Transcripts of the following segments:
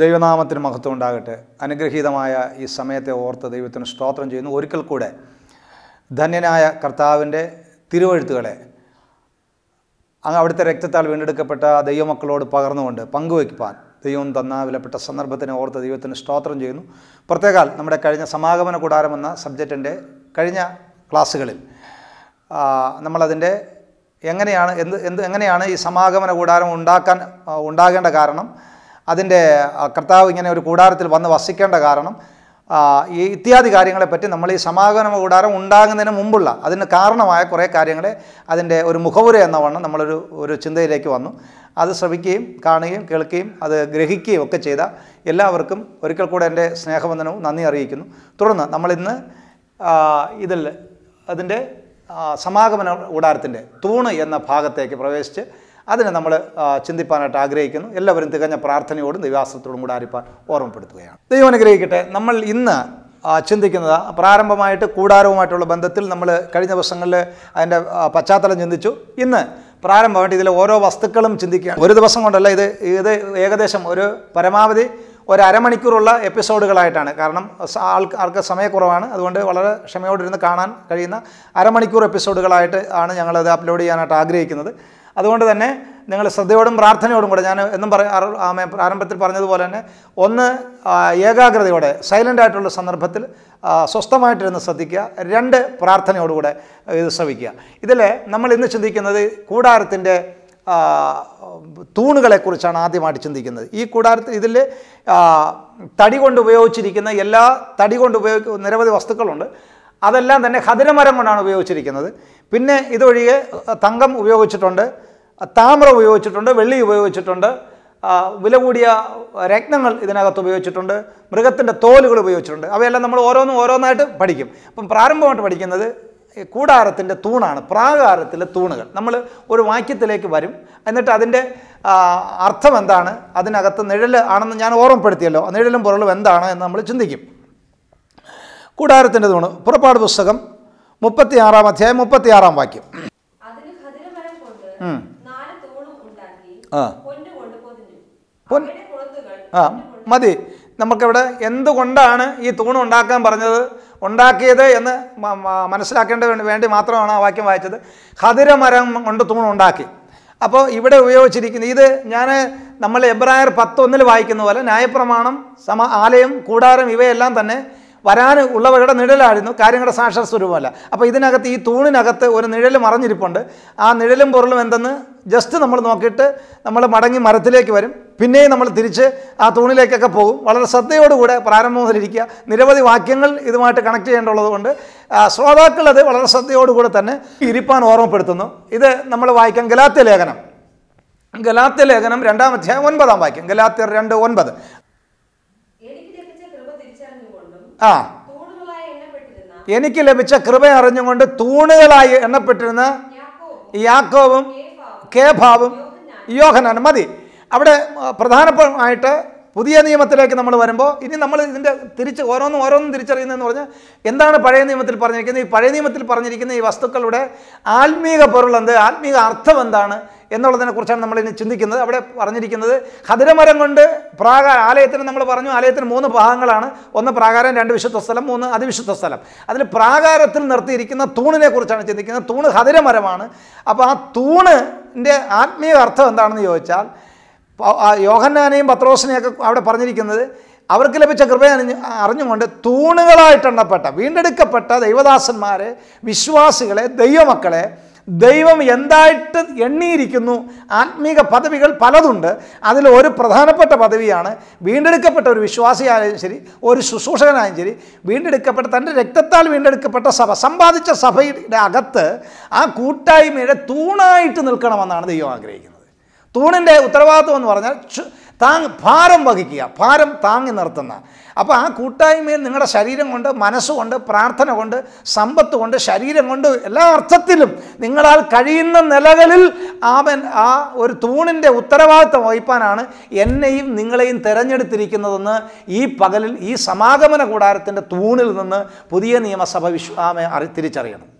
ദൈവനാമത്തിന് മഹത്വം ഉണ്ടാകട്ടെ അനുഗ്രഹീതമായ ഈ സമയത്തെ ഓർത്ത് ദൈവത്തിന് സ്തോത്രം ചെയ്യുന്നു ഒരിക്കൽ കൂടെ ധന്യനായ കർത്താവിൻ്റെ തിരുവഴുത്തുകളെ അങ്ങ് അവിടുത്തെ രക്തത്താൽ വീണ്ടെടുക്കപ്പെട്ട ദൈവമക്കളോട് പകർന്നുകൊണ്ട് പങ്കുവയ്ക്കുവാൻ ദൈവം തന്ന വിലപ്പെട്ട സന്ദർഭത്തിന് ഓർത്ത് ദൈവത്തിന് സ്തോത്രം ചെയ്യുന്നു പ്രത്യേകാൽ നമ്മുടെ കഴിഞ്ഞ സമാഗമന കൂടാരം എന്ന സബ്ജക്റ്റിൻ്റെ കഴിഞ്ഞ ക്ലാസ്സുകളിൽ നമ്മളതിൻ്റെ എങ്ങനെയാണ് എന്ത് എന്ത് എങ്ങനെയാണ് ഈ സമാഗമന കൂടാരം ഉണ്ടാക്കാൻ ഉണ്ടാകേണ്ട കാരണം അതിൻ്റെ കർത്താവ് ഇങ്ങനെ ഒരു കൂടാരത്തിൽ വന്ന് വസിക്കേണ്ട കാരണം ഈ ഇത്യാദി കാര്യങ്ങളെപ്പറ്റി നമ്മൾ ഈ സമാഗമന കൂടാരം ഉണ്ടാകുന്നതിന് മുമ്പുള്ള അതിന് കാരണമായ കുറേ കാര്യങ്ങളെ അതിൻ്റെ ഒരു മുഖവുര എന്ന വണ്ണം നമ്മളൊരു ഒരു ചിന്തയിലേക്ക് വന്നു അത് ശ്രവിക്കുകയും കാണുകയും കേൾക്കുകയും അത് ഗ്രഹിക്കുകയും ഒക്കെ ചെയ്ത എല്ലാവർക്കും ഒരിക്കൽ കൂടെ എൻ്റെ സ്നേഹബന്ധനവും നന്ദി അറിയിക്കുന്നു തുടർന്ന് നമ്മളിന്ന് ഇതിൽ അതിൻ്റെ സമാഗമന കൂടാരത്തിൻ്റെ തൂണ് എന്ന ഭാഗത്തേക്ക് പ്രവേശിച്ച് അതിനെ നമ്മൾ ചിന്തിപ്പാനായിട്ട് ആഗ്രഹിക്കുന്നു എല്ലാവരും തികഞ്ഞ പ്രാർത്ഥനയോടും ദൈവാസ്ത്രത്തോടും കൂടെ ആരിപ്പാൻ ഓർമ്മപ്പെടുത്തുകയാണ് ദൈവം അനുഗ്രഹിക്കട്ടെ നമ്മൾ ഇന്ന് ചിന്തിക്കുന്നത് പ്രാരംഭമായിട്ട് കൂടാരവുമായിട്ടുള്ള ബന്ധത്തിൽ നമ്മൾ കഴിഞ്ഞ ദിവസങ്ങളിൽ അതിൻ്റെ പശ്ചാത്തലം ചിന്തിച്ചു ഇന്ന് പ്രാരംഭമായിട്ട് ഇതിലെ ഓരോ വസ്തുക്കളും ചിന്തിക്കുകയാണ് ഒരു ദിവസം കൊണ്ടല്ല ഇത് ഇത് ഏകദേശം ഒരു പരമാവധി ഒരു അരമണിക്കൂറുള്ള എപ്പിസോഡുകളായിട്ടാണ് കാരണം ആൾക്ക് ആൾക്ക് സമയക്കുറവാണ് അതുകൊണ്ട് വളരെ ക്ഷമയോടിരുന്ന് കാണാൻ കഴിയുന്ന അരമണിക്കൂർ എപ്പിസോഡുകളായിട്ട് ആണ് ഞങ്ങളത് അപ്ലോഡ് ചെയ്യാനായിട്ട് ആഗ്രഹിക്കുന്നത് അതുകൊണ്ട് തന്നെ നിങ്ങൾ ശ്രദ്ധയോടും പ്രാർത്ഥനയോടും കൂടെ ഞാൻ എന്നും പറ ആരംഭത്തിൽ പറഞ്ഞതുപോലെ തന്നെ ഒന്ന് ഏകാഗ്രതയോടെ സൈലൻ്റ് ആയിട്ടുള്ള സന്ദർഭത്തിൽ സ്വസ്ഥമായിട്ടിരുന്ന് ശ്രദ്ധിക്കുക രണ്ട് പ്രാർത്ഥനയോടുകൂടെ ഇത് ശ്രമിക്കുക ഇതിൽ നമ്മൾ ഇന്ന് ചിന്തിക്കുന്നത് കൂടാരത്തിൻ്റെ തൂണുകളെക്കുറിച്ചാണ് ആദ്യമായിട്ട് ചിന്തിക്കുന്നത് ഈ കൂടാരത്തിൽ ഇതിൽ തടി കൊണ്ട് ഉപയോഗിച്ചിരിക്കുന്ന എല്ലാ തടി കൊണ്ട് ഉപയോഗിക്കുന്ന നിരവധി വസ്തുക്കളുണ്ട് അതെല്ലാം തന്നെ ഖദിരമരം കൊണ്ടാണ് ഉപയോഗിച്ചിരിക്കുന്നത് പിന്നെ ഇതൊഴികെ തങ്കം ഉപയോഗിച്ചിട്ടുണ്ട് താമ്രം ഉപയോഗിച്ചിട്ടുണ്ട് വെള്ളി ഉപയോഗിച്ചിട്ടുണ്ട് വില കൂടിയ രത്നങ്ങൾ ഇതിനകത്ത് ഉപയോഗിച്ചിട്ടുണ്ട് മൃഗത്തിൻ്റെ തോലുകൾ ഉപയോഗിച്ചിട്ടുണ്ട് അവയെല്ലാം നമ്മൾ ഓരോന്നും ഓരോന്നായിട്ട് പഠിക്കും അപ്പം പ്രാരംഭമായിട്ട് പഠിക്കുന്നത് കൂടാരത്തിൻ്റെ തൂണാണ് പ്രാകാരത്തിലെ തൂണുകൾ നമ്മൾ ഒരു വാക്യത്തിലേക്ക് വരും എന്നിട്ട് അതിൻ്റെ അർത്ഥം എന്താണ് അതിനകത്ത് നിഴൽ ആണെന്ന് ഞാൻ ഓർമ്മപ്പെടുത്തിയല്ലോ നിഴലും പുറളും എന്താണ് എന്ന് നമ്മൾ ചിന്തിക്കും കൂടാരത്തിൻ്റെ തൂണ് പുറപ്പാട് പുസ്തകം മുപ്പത്തിയാറാം അധ്യായം മുപ്പത്തിയാറാം വാക്യം ആ പൊൻ ആ മതി നമുക്കിവിടെ എന്തുകൊണ്ടാണ് ഈ തൂണ് ഉണ്ടാക്കാൻ പറഞ്ഞത് ഉണ്ടാക്കിയത് എന്ന് മനസ്സിലാക്കേണ്ട വേണ്ടി മാത്രമാണ് ആ വാക്യം വായിച്ചത് ഖതിരമരം കൊണ്ട് തൂണ് ഉണ്ടാക്കി അപ്പോൾ ഇവിടെ ഉപയോഗിച്ചിരിക്കുന്നത് ഇത് ഞാൻ നമ്മൾ എബ്രായർ പത്തൊന്നിൽ വായിക്കുന്ന പോലെ ന്യായപ്രമാണം സമ ആലയം കൂടാരം ഇവയെല്ലാം തന്നെ വരാൻ ഉള്ളവരുടെ നിഴലായിരുന്നു കാര്യങ്ങളുടെ സാക്ഷാ സ്വരൂപമല്ല അപ്പോൾ ഇതിനകത്ത് ഈ തൂണിനകത്ത് ഒരു നിഴൽ മറഞ്ഞിരിപ്പുണ്ട് ആ നിഴലും പൊരുളും എന്തെന്ന് ജസ്റ്റ് നമ്മൾ നോക്കിയിട്ട് നമ്മൾ മടങ്ങി മരത്തിലേക്ക് വരും പിന്നെയും നമ്മൾ തിരിച്ച് ആ തൂണിലേക്കൊക്കെ പോകും വളരെ ശ്രദ്ധയോടുകൂടെ പ്രാരംഭം മുതലിരിക്കുക നിരവധി വാക്യങ്ങൾ ഇതുമായിട്ട് കണക്ട് ചെയ്യേണ്ടുള്ളത് കൊണ്ട് ശ്രോതാക്കൾ അത് വളരെ ശ്രദ്ധയോടുകൂടെ തന്നെ ഇരിപ്പാൻ ഓർമ്മപ്പെടുത്തുന്നു ഇത് നമ്മൾ വായിക്കാം ഗലാത്യ ലേഖനം ഗലാത്യ ലേഖനം രണ്ടാം അധ്യായം ഒൻപതാം വാക്യം ഗലാത്യർ രണ്ട് ഒൻപത് ആ എനിക്ക് ലഭിച്ച കൃപ അറിഞ്ഞുകൊണ്ട് തൂണുകളായി എണ്ണപ്പെട്ടിരുന്ന യാക്കോവും കേഭാവും യോഹനാനും മതി അവിടെ പ്രധാനപ്പെട്ട പുതിയ നിയമത്തിലേക്ക് നമ്മൾ വരുമ്പോൾ ഇനി നമ്മൾ ഇതിൻ്റെ തിരിച്ച് ഓരോന്നും ഓരോന്നും തിരിച്ചറിയുന്നതെന്ന് പറഞ്ഞാൽ എന്താണ് പഴയ നിയമത്തിൽ പറഞ്ഞിരിക്കുന്നത് ഈ പഴയ നിയമത്തിൽ പറഞ്ഞിരിക്കുന്ന ഈ വസ്തുക്കളുടെ ആത്മീക പൊരുൾ എന്ത് ആത്മീക അർത്ഥം എന്താണ് എന്നുള്ളതിനെ കുറിച്ചാണ് നമ്മൾ ഇനി ചിന്തിക്കുന്നത് അവിടെ പറഞ്ഞിരിക്കുന്നത് ഹതിരമരം കൊണ്ട് പ്രാക ആലയത്തിന് നമ്മൾ പറഞ്ഞു ആലയത്തിന് മൂന്ന് ഭാഗങ്ങളാണ് ഒന്ന് പ്രാകാരം രണ്ട് വിശുദ്ധ സ്ഥലം മൂന്ന് അതിവിശുദ്ധ സ്ഥലം അതിൽ പ്രാകാരത്തിൽ നിർത്തിയിരിക്കുന്ന തൂണിനെ കുറിച്ചാണ് ചിന്തിക്കുന്നത് തൂണ് ഹതിരമരമാണ് അപ്പോൾ ആ തൂണിൻ്റെ ആത്മീയ അർത്ഥം എന്താണെന്ന് ചോദിച്ചാൽ യോഹന്നാനെയും പത്രോസിനെയൊക്കെ അവിടെ പറഞ്ഞിരിക്കുന്നത് അവർക്ക് ലഭിച്ച കൃപ അറിഞ്ഞുകൊണ്ട് തൂണുകളായിട്ടെണ്ണപ്പെട്ട വീണ്ടെടുക്കപ്പെട്ട ദൈവദാസന്മാരെ വിശ്വാസികളെ ദൈവമക്കളെ ദൈവം എന്തായിട്ട് എണ്ണിയിരിക്കുന്നു ആത്മീക പദവികൾ പലതുണ്ട് അതിൽ ഒരു പ്രധാനപ്പെട്ട പദവിയാണ് വീണ്ടെടുക്കപ്പെട്ട ഒരു വിശ്വാസിയായാലും ശരി ഒരു ശുശ്രൂഷകനായാലും ശരി വീണ്ടെടുക്കപ്പെട്ട തൻ്റെ രക്തത്താൽ വീണ്ടെടുക്കപ്പെട്ട സഭ സമ്പാദിച്ച സഭയുടെ അകത്ത് ആ കൂട്ടായ്മയുടെ തൂണായിട്ട് നിൽക്കണമെന്നാണ് ദൈവം ആഗ്രഹിക്കുന്നത് തൂണിൻ്റെ ഉത്തരവാദിത്വം എന്ന് പറഞ്ഞാൽ താങ് ഭാരം വഹിക്കുക ഭാരം താങ്ങി നിർത്തുന്ന അപ്പോൾ ആ കൂട്ടായ്മയിൽ നിങ്ങളുടെ ശരീരം കൊണ്ട് മനസ്സുകൊണ്ട് പ്രാർത്ഥന കൊണ്ട് സമ്പത്ത് കൊണ്ട് ശരീരം കൊണ്ട് എല്ലാ അർത്ഥത്തിലും നിങ്ങളാൽ കഴിയുന്ന നിലകളിൽ അവൻ ആ ഒരു തൂണിൻ്റെ ഉത്തരവാദിത്വം വഹിപ്പാനാണ് എന്നെയും നിങ്ങളെയും തിരഞ്ഞെടുത്തിരിക്കുന്നതെന്ന് ഈ പകലിൽ ഈ സമാഗമന കൂടാരത്തിൻ്റെ തൂണിൽ നിന്ന് പുതിയ നിയമസഭ വിശ്വാമെ തിരിച്ചറിയണം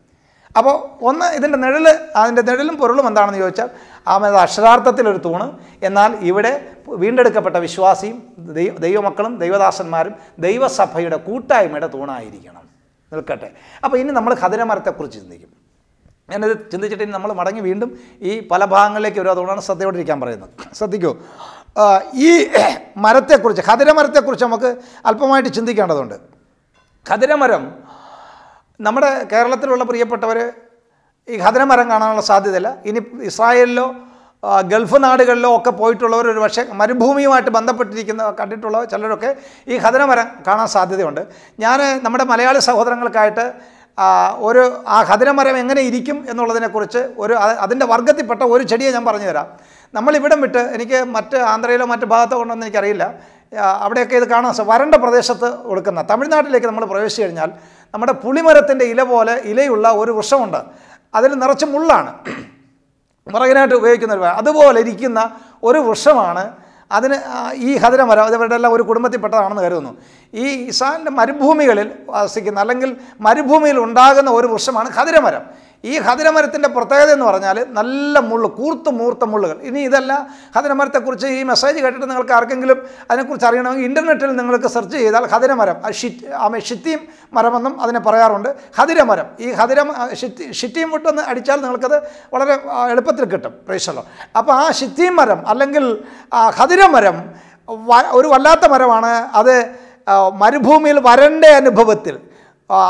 അപ്പോൾ ഒന്ന് ഇതിൻ്റെ നിഴൽ അതിൻ്റെ നിഴലും പൊരുളും എന്താണെന്ന് ചോദിച്ചാൽ ആമത് അക്ഷരാർത്ഥത്തിലൊരു തൂണ് എന്നാൽ ഇവിടെ വീണ്ടെടുക്കപ്പെട്ട വിശ്വാസിയും ദൈവ ദൈവമക്കളും ദൈവദാസന്മാരും ദൈവസഭയുടെ കൂട്ടായ്മയുടെ തൂണായിരിക്കണം നിൽക്കട്ടെ അപ്പോൾ ഇനി നമ്മൾ ഖദരമരത്തെക്കുറിച്ച് ചിന്തിക്കും ഞാനിത് ചിന്തിച്ചിട്ട് ഇനി നമ്മൾ മടങ്ങി വീണ്ടും ഈ പല ഭാഗങ്ങളിലേക്ക് വരും അതുകൊണ്ടാണ് ശ്രദ്ധയോടിരിക്കാൻ പറയുന്നത് ശ്രദ്ധിക്കൂ ഈ മരത്തെക്കുറിച്ച് ഖദരമരത്തെക്കുറിച്ച് നമുക്ക് അല്പമായിട്ട് ചിന്തിക്കേണ്ടതുണ്ട് ഖദരമരം നമ്മുടെ കേരളത്തിലുള്ള പ്രിയപ്പെട്ടവർ ഈ ഖദനമരം കാണാനുള്ള സാധ്യതയില്ല ഇനി ഇസ്രായേലിലോ ഗൾഫ് നാടുകളിലോ ഒക്കെ പോയിട്ടുള്ളവർ ഒരു പക്ഷേ മരുഭൂമിയുമായിട്ട് ബന്ധപ്പെട്ടിരിക്കുന്ന കണ്ടിട്ടുള്ള ചിലരൊക്കെ ഈ ഖദനമരം കാണാൻ സാധ്യതയുണ്ട് ഞാൻ നമ്മുടെ മലയാളി സഹോദരങ്ങൾക്കായിട്ട് ഒരു ആ ഖദനമരം എങ്ങനെ ഇരിക്കും എന്നുള്ളതിനെക്കുറിച്ച് ഒരു അതിൻ്റെ വർഗത്തിൽപ്പെട്ട ഒരു ചെടിയെ ഞാൻ പറഞ്ഞു തരാം നമ്മളിവിടം വിട്ട് എനിക്ക് മറ്റ് ആന്ധ്രയിലോ മറ്റ് ഭാഗത്തോ കൊണ്ടൊന്നും എനിക്കറിയില്ല അവിടെയൊക്കെ ഇത് കാണാൻ വരണ്ട പ്രദേശത്ത് കൊടുക്കുന്ന തമിഴ്നാട്ടിലേക്ക് നമ്മൾ പ്രവേശിച്ചു കഴിഞ്ഞാൽ നമ്മുടെ പുളിമരത്തിൻ്റെ ഇല പോലെ ഇലയുള്ള ഒരു വൃക്ഷമുണ്ട് അതിൽ നിറച്ച് മുള്ളാണ് വിറകിനായിട്ട് ഉപയോഗിക്കുന്ന ഒരു അതുപോലെ ഇരിക്കുന്ന ഒരു വൃക്ഷമാണ് അതിന് ഈ ഹതിരമരം ഇവരുടെ എല്ലാം ഒരു കുടുംബത്തിൽപ്പെട്ടതാണെന്ന് കരുതുന്നു ഈ ഇസാലിൻ്റെ മരുഭൂമികളിൽ വസിക്കുന്ന അല്ലെങ്കിൽ മരുഭൂമിയിൽ ഉണ്ടാകുന്ന ഒരു വൃക്ഷമാണ് ഹദരമരം ഈ ഹതിരമരത്തിൻ്റെ പ്രത്യേകത എന്ന് പറഞ്ഞാൽ നല്ല മുള്ളു കൂർത്ത് മൂർത്ത മുള്ളുകൾ ഇനി ഇതല്ല ഹതിരമരത്തെക്കുറിച്ച് ഈ മെസ്സേജ് കേട്ടിട്ട് നിങ്ങൾക്ക് ആർക്കെങ്കിലും അതിനെക്കുറിച്ച് അറിയണമെങ്കിൽ ഇൻ്റർനെറ്റിൽ നിങ്ങൾക്ക് സെർച്ച് ചെയ്താൽ ഹതിരമരം ഷിറ്റ് ആമേ ഷിത്തിയും മരമെന്നും അതിനെ പറയാറുണ്ട് ഹതിരമരം ഈ ഹതിര ഷിത്തി ഷിറ്റിയും വിട്ടൊന്ന് അടിച്ചാൽ നിങ്ങൾക്കത് വളരെ എളുപ്പത്തിൽ കിട്ടും പ്രേക്ഷലോ അപ്പോൾ ആ ഷിത്തിയും മരം അല്ലെങ്കിൽ ഹതിരമരം ഒരു വല്ലാത്ത മരമാണ് അത് മരുഭൂമിയിൽ വരണ്ട അനുഭവത്തിൽ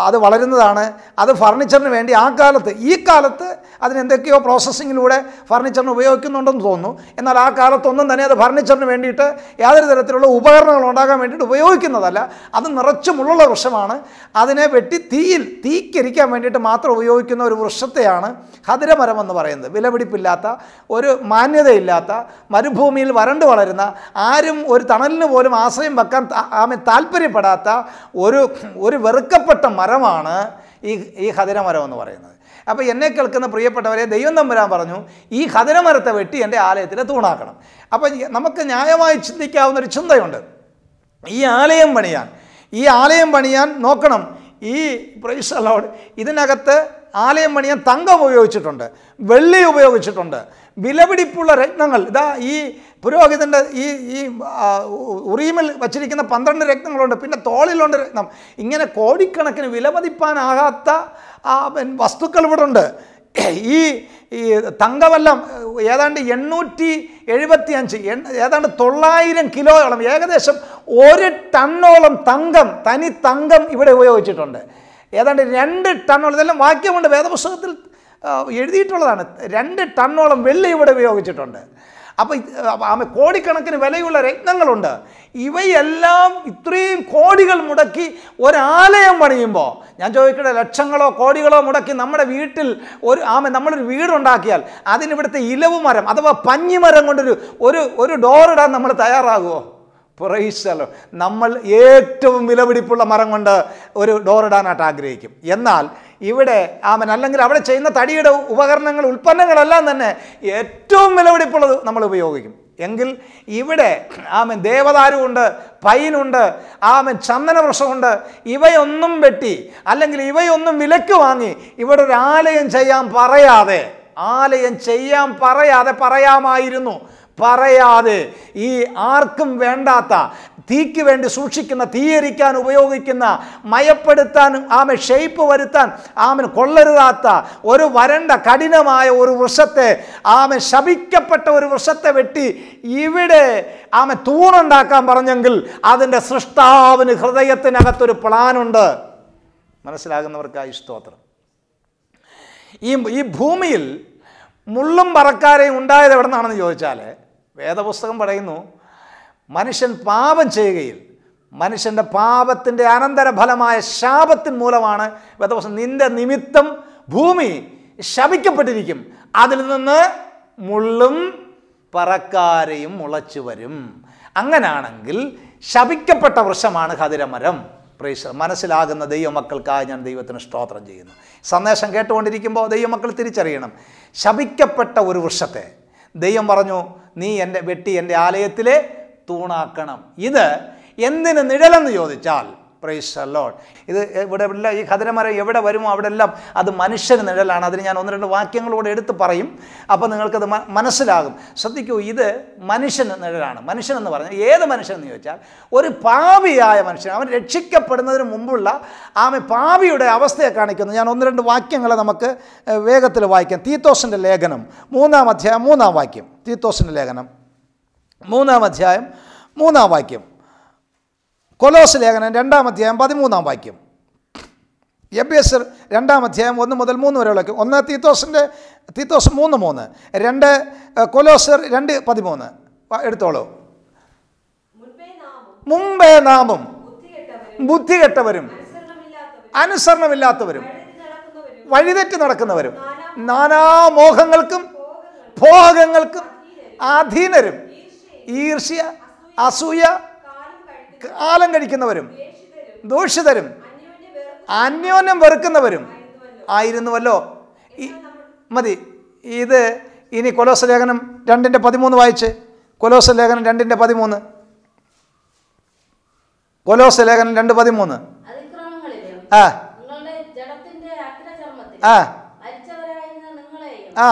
അത് വളരുന്നതാണ് അത് ഫർണിച്ചറിന് വേണ്ടി ആ കാലത്ത് ഈ കാലത്ത് അതിനെന്തൊക്കെയോ പ്രോസസ്സിങ്ങിലൂടെ ഫർണിച്ചറിന് ഉപയോഗിക്കുന്നുണ്ടെന്ന് തോന്നുന്നു എന്നാൽ ആ കാലത്തൊന്നും തന്നെ അത് ഫർണിച്ചറിന് വേണ്ടിയിട്ട് യാതൊരു തരത്തിലുള്ള ഉപകരണങ്ങൾ ഉണ്ടാകാൻ വേണ്ടിയിട്ട് ഉപയോഗിക്കുന്നതല്ല അത് നിറച്ചുമുള്ള വൃക്ഷമാണ് അതിനെ വെട്ടി തീയിൽ തീക്കരിക്കാൻ വേണ്ടിയിട്ട് മാത്രം ഉപയോഗിക്കുന്ന ഒരു വൃക്ഷത്തെയാണ് ഹതിരമരം എന്ന് പറയുന്നത് വിലപിടിപ്പില്ലാത്ത ഒരു മാന്യതയില്ലാത്ത മരുഭൂമിയിൽ വരണ്ടു വളരുന്ന ആരും ഒരു തണലിന് പോലും ആശ്രയം വെക്കാൻ ആമെ താല്പര്യപ്പെടാത്ത ഒരു ഒരു വെറുക്കപ്പെട്ട വല്ലാത്ത മരമാണ് ഈ ഈ ഹതിരമരം എന്ന് പറയുന്നത് അപ്പോൾ എന്നെ കേൾക്കുന്ന പ്രിയപ്പെട്ടവരെ ദൈവം തമ്പുരാൻ പറഞ്ഞു ഈ ഹതിരമരത്തെ വെട്ടി എൻ്റെ ആലയത്തിൽ തൂണാക്കണം അപ്പോൾ നമുക്ക് ന്യായമായി ചിന്തിക്കാവുന്ന ഒരു ചിന്തയുണ്ട് ഈ ആലയം പണിയാൻ ഈ ആലയം പണിയാൻ നോക്കണം ഈ പ്രൈസ് അലോഡ് ഇതിനകത്ത് ആലയം പണിയാൻ തങ്കം ഉപയോഗിച്ചിട്ടുണ്ട് വെള്ളി ഉപയോഗിച്ചിട്ടുണ്ട് വിലപിടിപ്പുള്ള രത്നങ്ങൾ ഇതാ ഈ പുരോഹിതൻ്റെ ഈ ഈ ഉറീമിൽ വച്ചിരിക്കുന്ന പന്ത്രണ്ട് രത്നങ്ങളുണ്ട് പിന്നെ തോളിലുണ്ട് രത്നം ഇങ്ങനെ കോടിക്കണക്കിന് വിലമതിപ്പാനാകാത്ത വസ്തുക്കൾ ഇവിടെ ഉണ്ട് ഈ ഈ തങ്കവെല്ലാം ഏതാണ്ട് എണ്ണൂറ്റി എഴുപത്തി അഞ്ച് ഏതാണ്ട് തൊള്ളായിരം കിലോയോളം ഏകദേശം ഒരു ടണ്ണോളം തങ്കം തനി തങ്കം ഇവിടെ ഉപയോഗിച്ചിട്ടുണ്ട് ഏതാണ്ട് രണ്ട് ടണ്ണോളം ഇതെല്ലാം വാക്യമുണ്ട് വേദപുസ്തകത്തിൽ എഴുതിയിട്ടുള്ളതാണ് രണ്ട് ടണ്ണോളം വെള്ളി ഇവിടെ ഉപയോഗിച്ചിട്ടുണ്ട് അപ്പോൾ ആമ കോടിക്കണക്കിന് വിലയുള്ള രത്നങ്ങളുണ്ട് ഇവയെല്ലാം ഇത്രയും കോടികൾ മുടക്കി ഒരാലയം പണിയുമ്പോൾ ഞാൻ ചോദിക്കട്ടെ ലക്ഷങ്ങളോ കോടികളോ മുടക്കി നമ്മുടെ വീട്ടിൽ ഒരു ആമ നമ്മളൊരു വീടുണ്ടാക്കിയാൽ അതിനിവിടുത്തെ ഇലവ് മരം അഥവാ പഞ്ഞിമരം കൊണ്ടൊരു ഒരു ഒരു ഡോറിടാൻ നമ്മൾ തയ്യാറാകുമോ പ്രൈസല്ലോ നമ്മൾ ഏറ്റവും വിലപിടിപ്പുള്ള മരം കൊണ്ട് ഒരു ഡോറിടാനായിട്ട് ആഗ്രഹിക്കും എന്നാൽ ഇവിടെ ആമൻ അല്ലെങ്കിൽ അവിടെ ചെയ്യുന്ന തടിയുടെ ഉപകരണങ്ങൾ ഉൽപ്പന്നങ്ങളെല്ലാം തന്നെ ഏറ്റവും വിലപിടിപ്പുള്ളത് നമ്മൾ ഉപയോഗിക്കും എങ്കിൽ ഇവിടെ ആമൻ ദേവദാരുണ്ട് പൈനുണ്ട് ആമൻ ചന്ദന ചന്ദനവൃക്ഷമുണ്ട് ഇവയൊന്നും വെട്ടി അല്ലെങ്കിൽ ഇവയൊന്നും വിലക്ക് വാങ്ങി ഇവിടെ ഒരു ആലയം ചെയ്യാൻ പറയാതെ ആലയം ചെയ്യാൻ പറയാതെ പറയാമായിരുന്നു പറയാതെ ഈ ആർക്കും വേണ്ടാത്ത തീക്ക് വേണ്ടി സൂക്ഷിക്കുന്ന തീയരിക്കാൻ ഉപയോഗിക്കുന്ന മയപ്പെടുത്താൻ ആമ ഷെയ്പ്പ് വരുത്താൻ ആമൻ കൊള്ളരുതാത്ത ഒരു വരണ്ട കഠിനമായ ഒരു വൃക്ഷത്തെ ആമൻ ശപിക്കപ്പെട്ട ഒരു വൃക്ഷത്തെ വെട്ടി ഇവിടെ ആമ തൂണുണ്ടാക്കാൻ പറഞ്ഞെങ്കിൽ അതിൻ്റെ സൃഷ്ടാവിന് ഹൃദയത്തിനകത്തൊരു പ്ലാനുണ്ട് മനസ്സിലാകുന്നവർക്കായി സ്തോത്രം ഈ ഈ ഭൂമിയിൽ മുള്ളും പറക്കാരെയും ഉണ്ടായത് എവിടെ നിന്നാണെന്ന് ചോദിച്ചാൽ വേദപുസ്തകം പറയുന്നു മനുഷ്യൻ പാപം ചെയ്യുകയിൽ മനുഷ്യൻ്റെ പാപത്തിൻ്റെ അനന്തരഫലമായ ശാപത്തിൻ മൂലമാണ് വേദപുസ്തകം നിന്റെ നിമിത്തം ഭൂമി ശപിക്കപ്പെട്ടിരിക്കും അതിൽ നിന്ന് മുള്ളും പറക്കാരയും മുളച്ചു വരും അങ്ങനാണെങ്കിൽ ശപിക്കപ്പെട്ട വൃക്ഷമാണ് ഹതിരമരം പ്രേഷർ മനസ്സിലാകുന്ന ദൈവമക്കൾക്കായി ഞാൻ ദൈവത്തിന് സ്തോത്രം ചെയ്യുന്നു സന്ദേശം കേട്ടുകൊണ്ടിരിക്കുമ്പോൾ ദൈവമക്കൾ തിരിച്ചറിയണം ശപിക്കപ്പെട്ട ഒരു വൃക്ഷത്തെ ദൈവം പറഞ്ഞു നീ എൻ്റെ വെട്ടി എൻ്റെ ആലയത്തിലെ തൂണാക്കണം ഇത് എന്തിന് നിഴലെന്ന് ചോദിച്ചാൽ പ്രൈസ് അലോട്ട് ഇത് ഇവിടെ എല്ലാം ഈ ഖദരമരം എവിടെ വരുമോ അവിടെ എല്ലാം അത് മനുഷ്യന് നിഴലാണ് അതിന് ഞാൻ ഒന്ന് രണ്ട് വാക്യങ്ങളോടെ എടുത്ത് പറയും അപ്പോൾ നിങ്ങൾക്കത് മനസ്സിലാകും ശ്രദ്ധിക്കൂ ഇത് മനുഷ്യന് നിഴലാണ് മനുഷ്യൻ എന്ന് പറഞ്ഞാൽ ഏത് മനുഷ്യനെന്ന് ചോദിച്ചാൽ ഒരു പാപിയായ മനുഷ്യൻ അവൻ രക്ഷിക്കപ്പെടുന്നതിന് മുമ്പുള്ള ആമെ പാപിയുടെ അവസ്ഥയെ കാണിക്കുന്നു ഞാൻ ഒന്ന് രണ്ട് വാക്യങ്ങളെ നമുക്ക് വേഗത്തിൽ വായിക്കാം തീത്തോസിൻ്റെ ലേഖനം മൂന്നാം അധ്യായം മൂന്നാം വാക്യം തീത്തോസിൻ്റെ ലേഖനം മൂന്നാം അധ്യായം മൂന്നാം വാക്യം കൊലോസ് ലേഖനം രണ്ടാം അധ്യായം പതിമൂന്നാം വാക്യം എബിയസ് രണ്ടാം അധ്യായം ഒന്ന് മുതൽ മൂന്ന് വരെ ഉള്ളക്കും ഒന്ന് തീത്തോസിൻ്റെ തീത്തോസ് മൂന്ന് മൂന്ന് രണ്ട് കൊലോസർ രണ്ട് പതിമൂന്ന് എടുത്തോളൂ മുമ്പേ നാമും ബുദ്ധി കെട്ടവരും അനുസരണമില്ലാത്തവരും വഴിതെറ്റി നടക്കുന്നവരും നാനാമോഹങ്ങൾക്കും ഭോഗങ്ങൾക്കും അധീനരും ഈർഷ്യ അസൂയ കാലം കഴിക്കുന്നവരും ദൂഷിതരും അന്യോന്യം വെറുക്കുന്നവരും ആയിരുന്നുവല്ലോ മതി ഇത് ഇനി കൊലോസ ലേഖനം രണ്ടിൻ്റെ പതിമൂന്ന് വായിച്ച് കൊലോസ ലേഖനം രണ്ടിൻ്റെ പതിമൂന്ന് കൊലോസ ലേഖനം രണ്ട് പതിമൂന്ന് ആ ആ ആ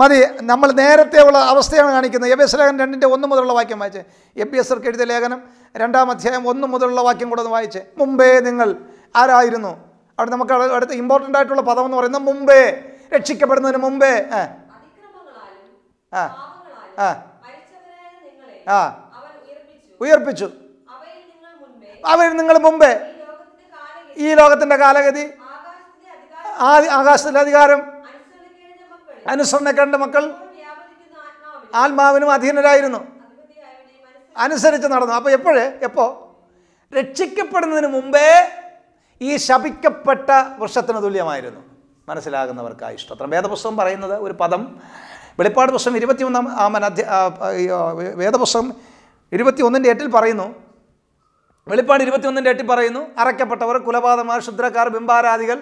മതി നമ്മൾ നേരത്തെ ഉള്ള അവസ്ഥയാണ് കാണിക്കുന്നത് എസ് ലേഖനം രണ്ടിൻ്റെ ഒന്ന് മുതലുള്ള വാക്യം വായിച്ചേ എബിഎസർക്ക് എഴുതിയ ലേഖനം രണ്ടാം അധ്യായം ഒന്ന് മുതലുള്ള വാക്യം കൂടെ ഒന്ന് വായിച്ചേ മുമ്പേ നിങ്ങൾ ആരായിരുന്നു അവിടെ നമുക്ക് അടുത്ത ഇമ്പോർട്ടൻ്റ് ആയിട്ടുള്ള പദം എന്ന് പറയുന്നത് മുമ്പേ രക്ഷിക്കപ്പെടുന്നതിന് മുമ്പേ ആ ആ ആ ഉയർപ്പിച്ചു അവർ നിങ്ങൾ മുമ്പേ ഈ ലോകത്തിൻ്റെ കാലഗതി ആകാശത്തിൻ്റെ അധികാരം അനുസരണ കണ്ട മക്കൾ ആത്മാവിനും അധീനരായിരുന്നു അനുസരിച്ച് നടന്നു അപ്പോൾ എപ്പോഴേ എപ്പോൾ രക്ഷിക്കപ്പെടുന്നതിന് മുമ്പേ ഈ ശപിക്കപ്പെട്ട വൃക്ഷത്തിന് തുല്യമായിരുന്നു ആ ഇഷ്ടത്രം വേദപുസ്തകം പറയുന്നത് ഒരു പദം വെളിപ്പാട് പുസ്തകം ഇരുപത്തിയൊന്നാം ആമൻ അധ്യ വേദപുസ്തകം ഒന്നിൻ്റെ എട്ടിൽ പറയുന്നു വെളിപ്പാട് ഒന്നിൻ്റെ എട്ടിൽ പറയുന്നു അറയ്ക്കപ്പെട്ടവർ കുലപാതമാർ ക്ഷുദ്രക്കാർ ബിംബാരാദികൾ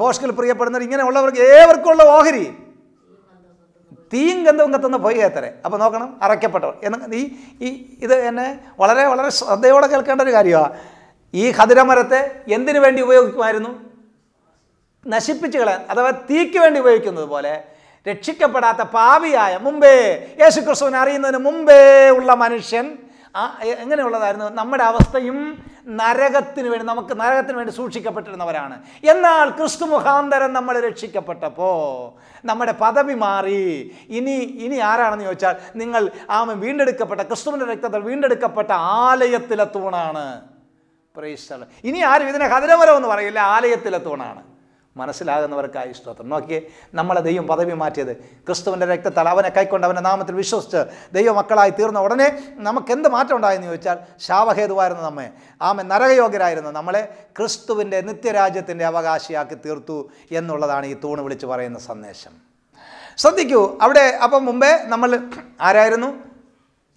ഭോഷ്കിൽ പ്രിയപ്പെടുന്നവർ ഇങ്ങനെയുള്ളവർക്ക് ഏവർക്കുള്ള ഓഹരി തീയും ഗന്ധവും കത്തുന്ന പോയി കയത്തരെ അപ്പോൾ നോക്കണം അറയ്ക്കപ്പെട്ടവർ എന്ന ഈ ഈ ഇത് എന്നെ വളരെ വളരെ ശ്രദ്ധയോടെ കേൾക്കേണ്ട ഒരു കാര്യമാണ് ഈ ഖതിരമരത്തെ എന്തിനു വേണ്ടി ഉപയോഗിക്കുമായിരുന്നു നശിപ്പിച്ചു കളയാൻ അഥവാ തീക്ക് വേണ്ടി ഉപയോഗിക്കുന്നത് പോലെ രക്ഷിക്കപ്പെടാത്ത പാപിയായ മുമ്പേ യേശുക്രിസ്തുവിനെ അറിയുന്നതിന് മുമ്പേ ഉള്ള മനുഷ്യൻ ആ എങ്ങനെയുള്ളതായിരുന്നു നമ്മുടെ അവസ്ഥയും നരകത്തിന് വേണ്ടി നമുക്ക് നരകത്തിന് വേണ്ടി സൂക്ഷിക്കപ്പെട്ടിരുന്നവരാണ് എന്നാൽ ക്രിസ്തു മുഖാന്തരം നമ്മൾ രക്ഷിക്കപ്പെട്ടപ്പോൾ നമ്മുടെ പദവി മാറി ഇനി ഇനി ആരാണെന്ന് ചോദിച്ചാൽ നിങ്ങൾ ആ വീണ്ടെടുക്കപ്പെട്ട ക്രിസ്തുവിൻ്റെ രക്തത്തിൽ വീണ്ടെടുക്കപ്പെട്ട ആലയത്തിലെ തൂണാണ് പ്രൈസ് ഇനി ആരും ഇതിനെ ഹതിരമരം എന്ന് പറയില്ല ആലയത്തിലെ തൂണാണ് മനസ്സിലാകുന്നവർക്കായി സ്തോത്രം നോക്കിയേ നമ്മളെ ദൈവം പദവി മാറ്റിയത് ക്രിസ്തുവിൻ്റെ രക്തത്താൽ അവനെ കൈക്കൊണ്ട് അവൻ്റെ നാമത്തിൽ വിശ്വസിച്ച് ദൈവമക്കളായി തീർന്ന ഉടനെ നമുക്ക് എന്ത് മാറ്റം ഉണ്ടായെന്ന് ചോദിച്ചാൽ ശാവഹേതുവായിരുന്നു നമ്മെ ആമെ നരകയോഗ്യരായിരുന്നു നമ്മളെ ക്രിസ്തുവിൻ്റെ നിത്യരാജ്യത്തിൻ്റെ അവകാശിയാക്കി തീർത്തു എന്നുള്ളതാണ് ഈ തൂണ് വിളിച്ച് പറയുന്ന സന്ദേശം ശ്രദ്ധിക്കൂ അവിടെ അപ്പം മുമ്പേ നമ്മൾ ആരായിരുന്നു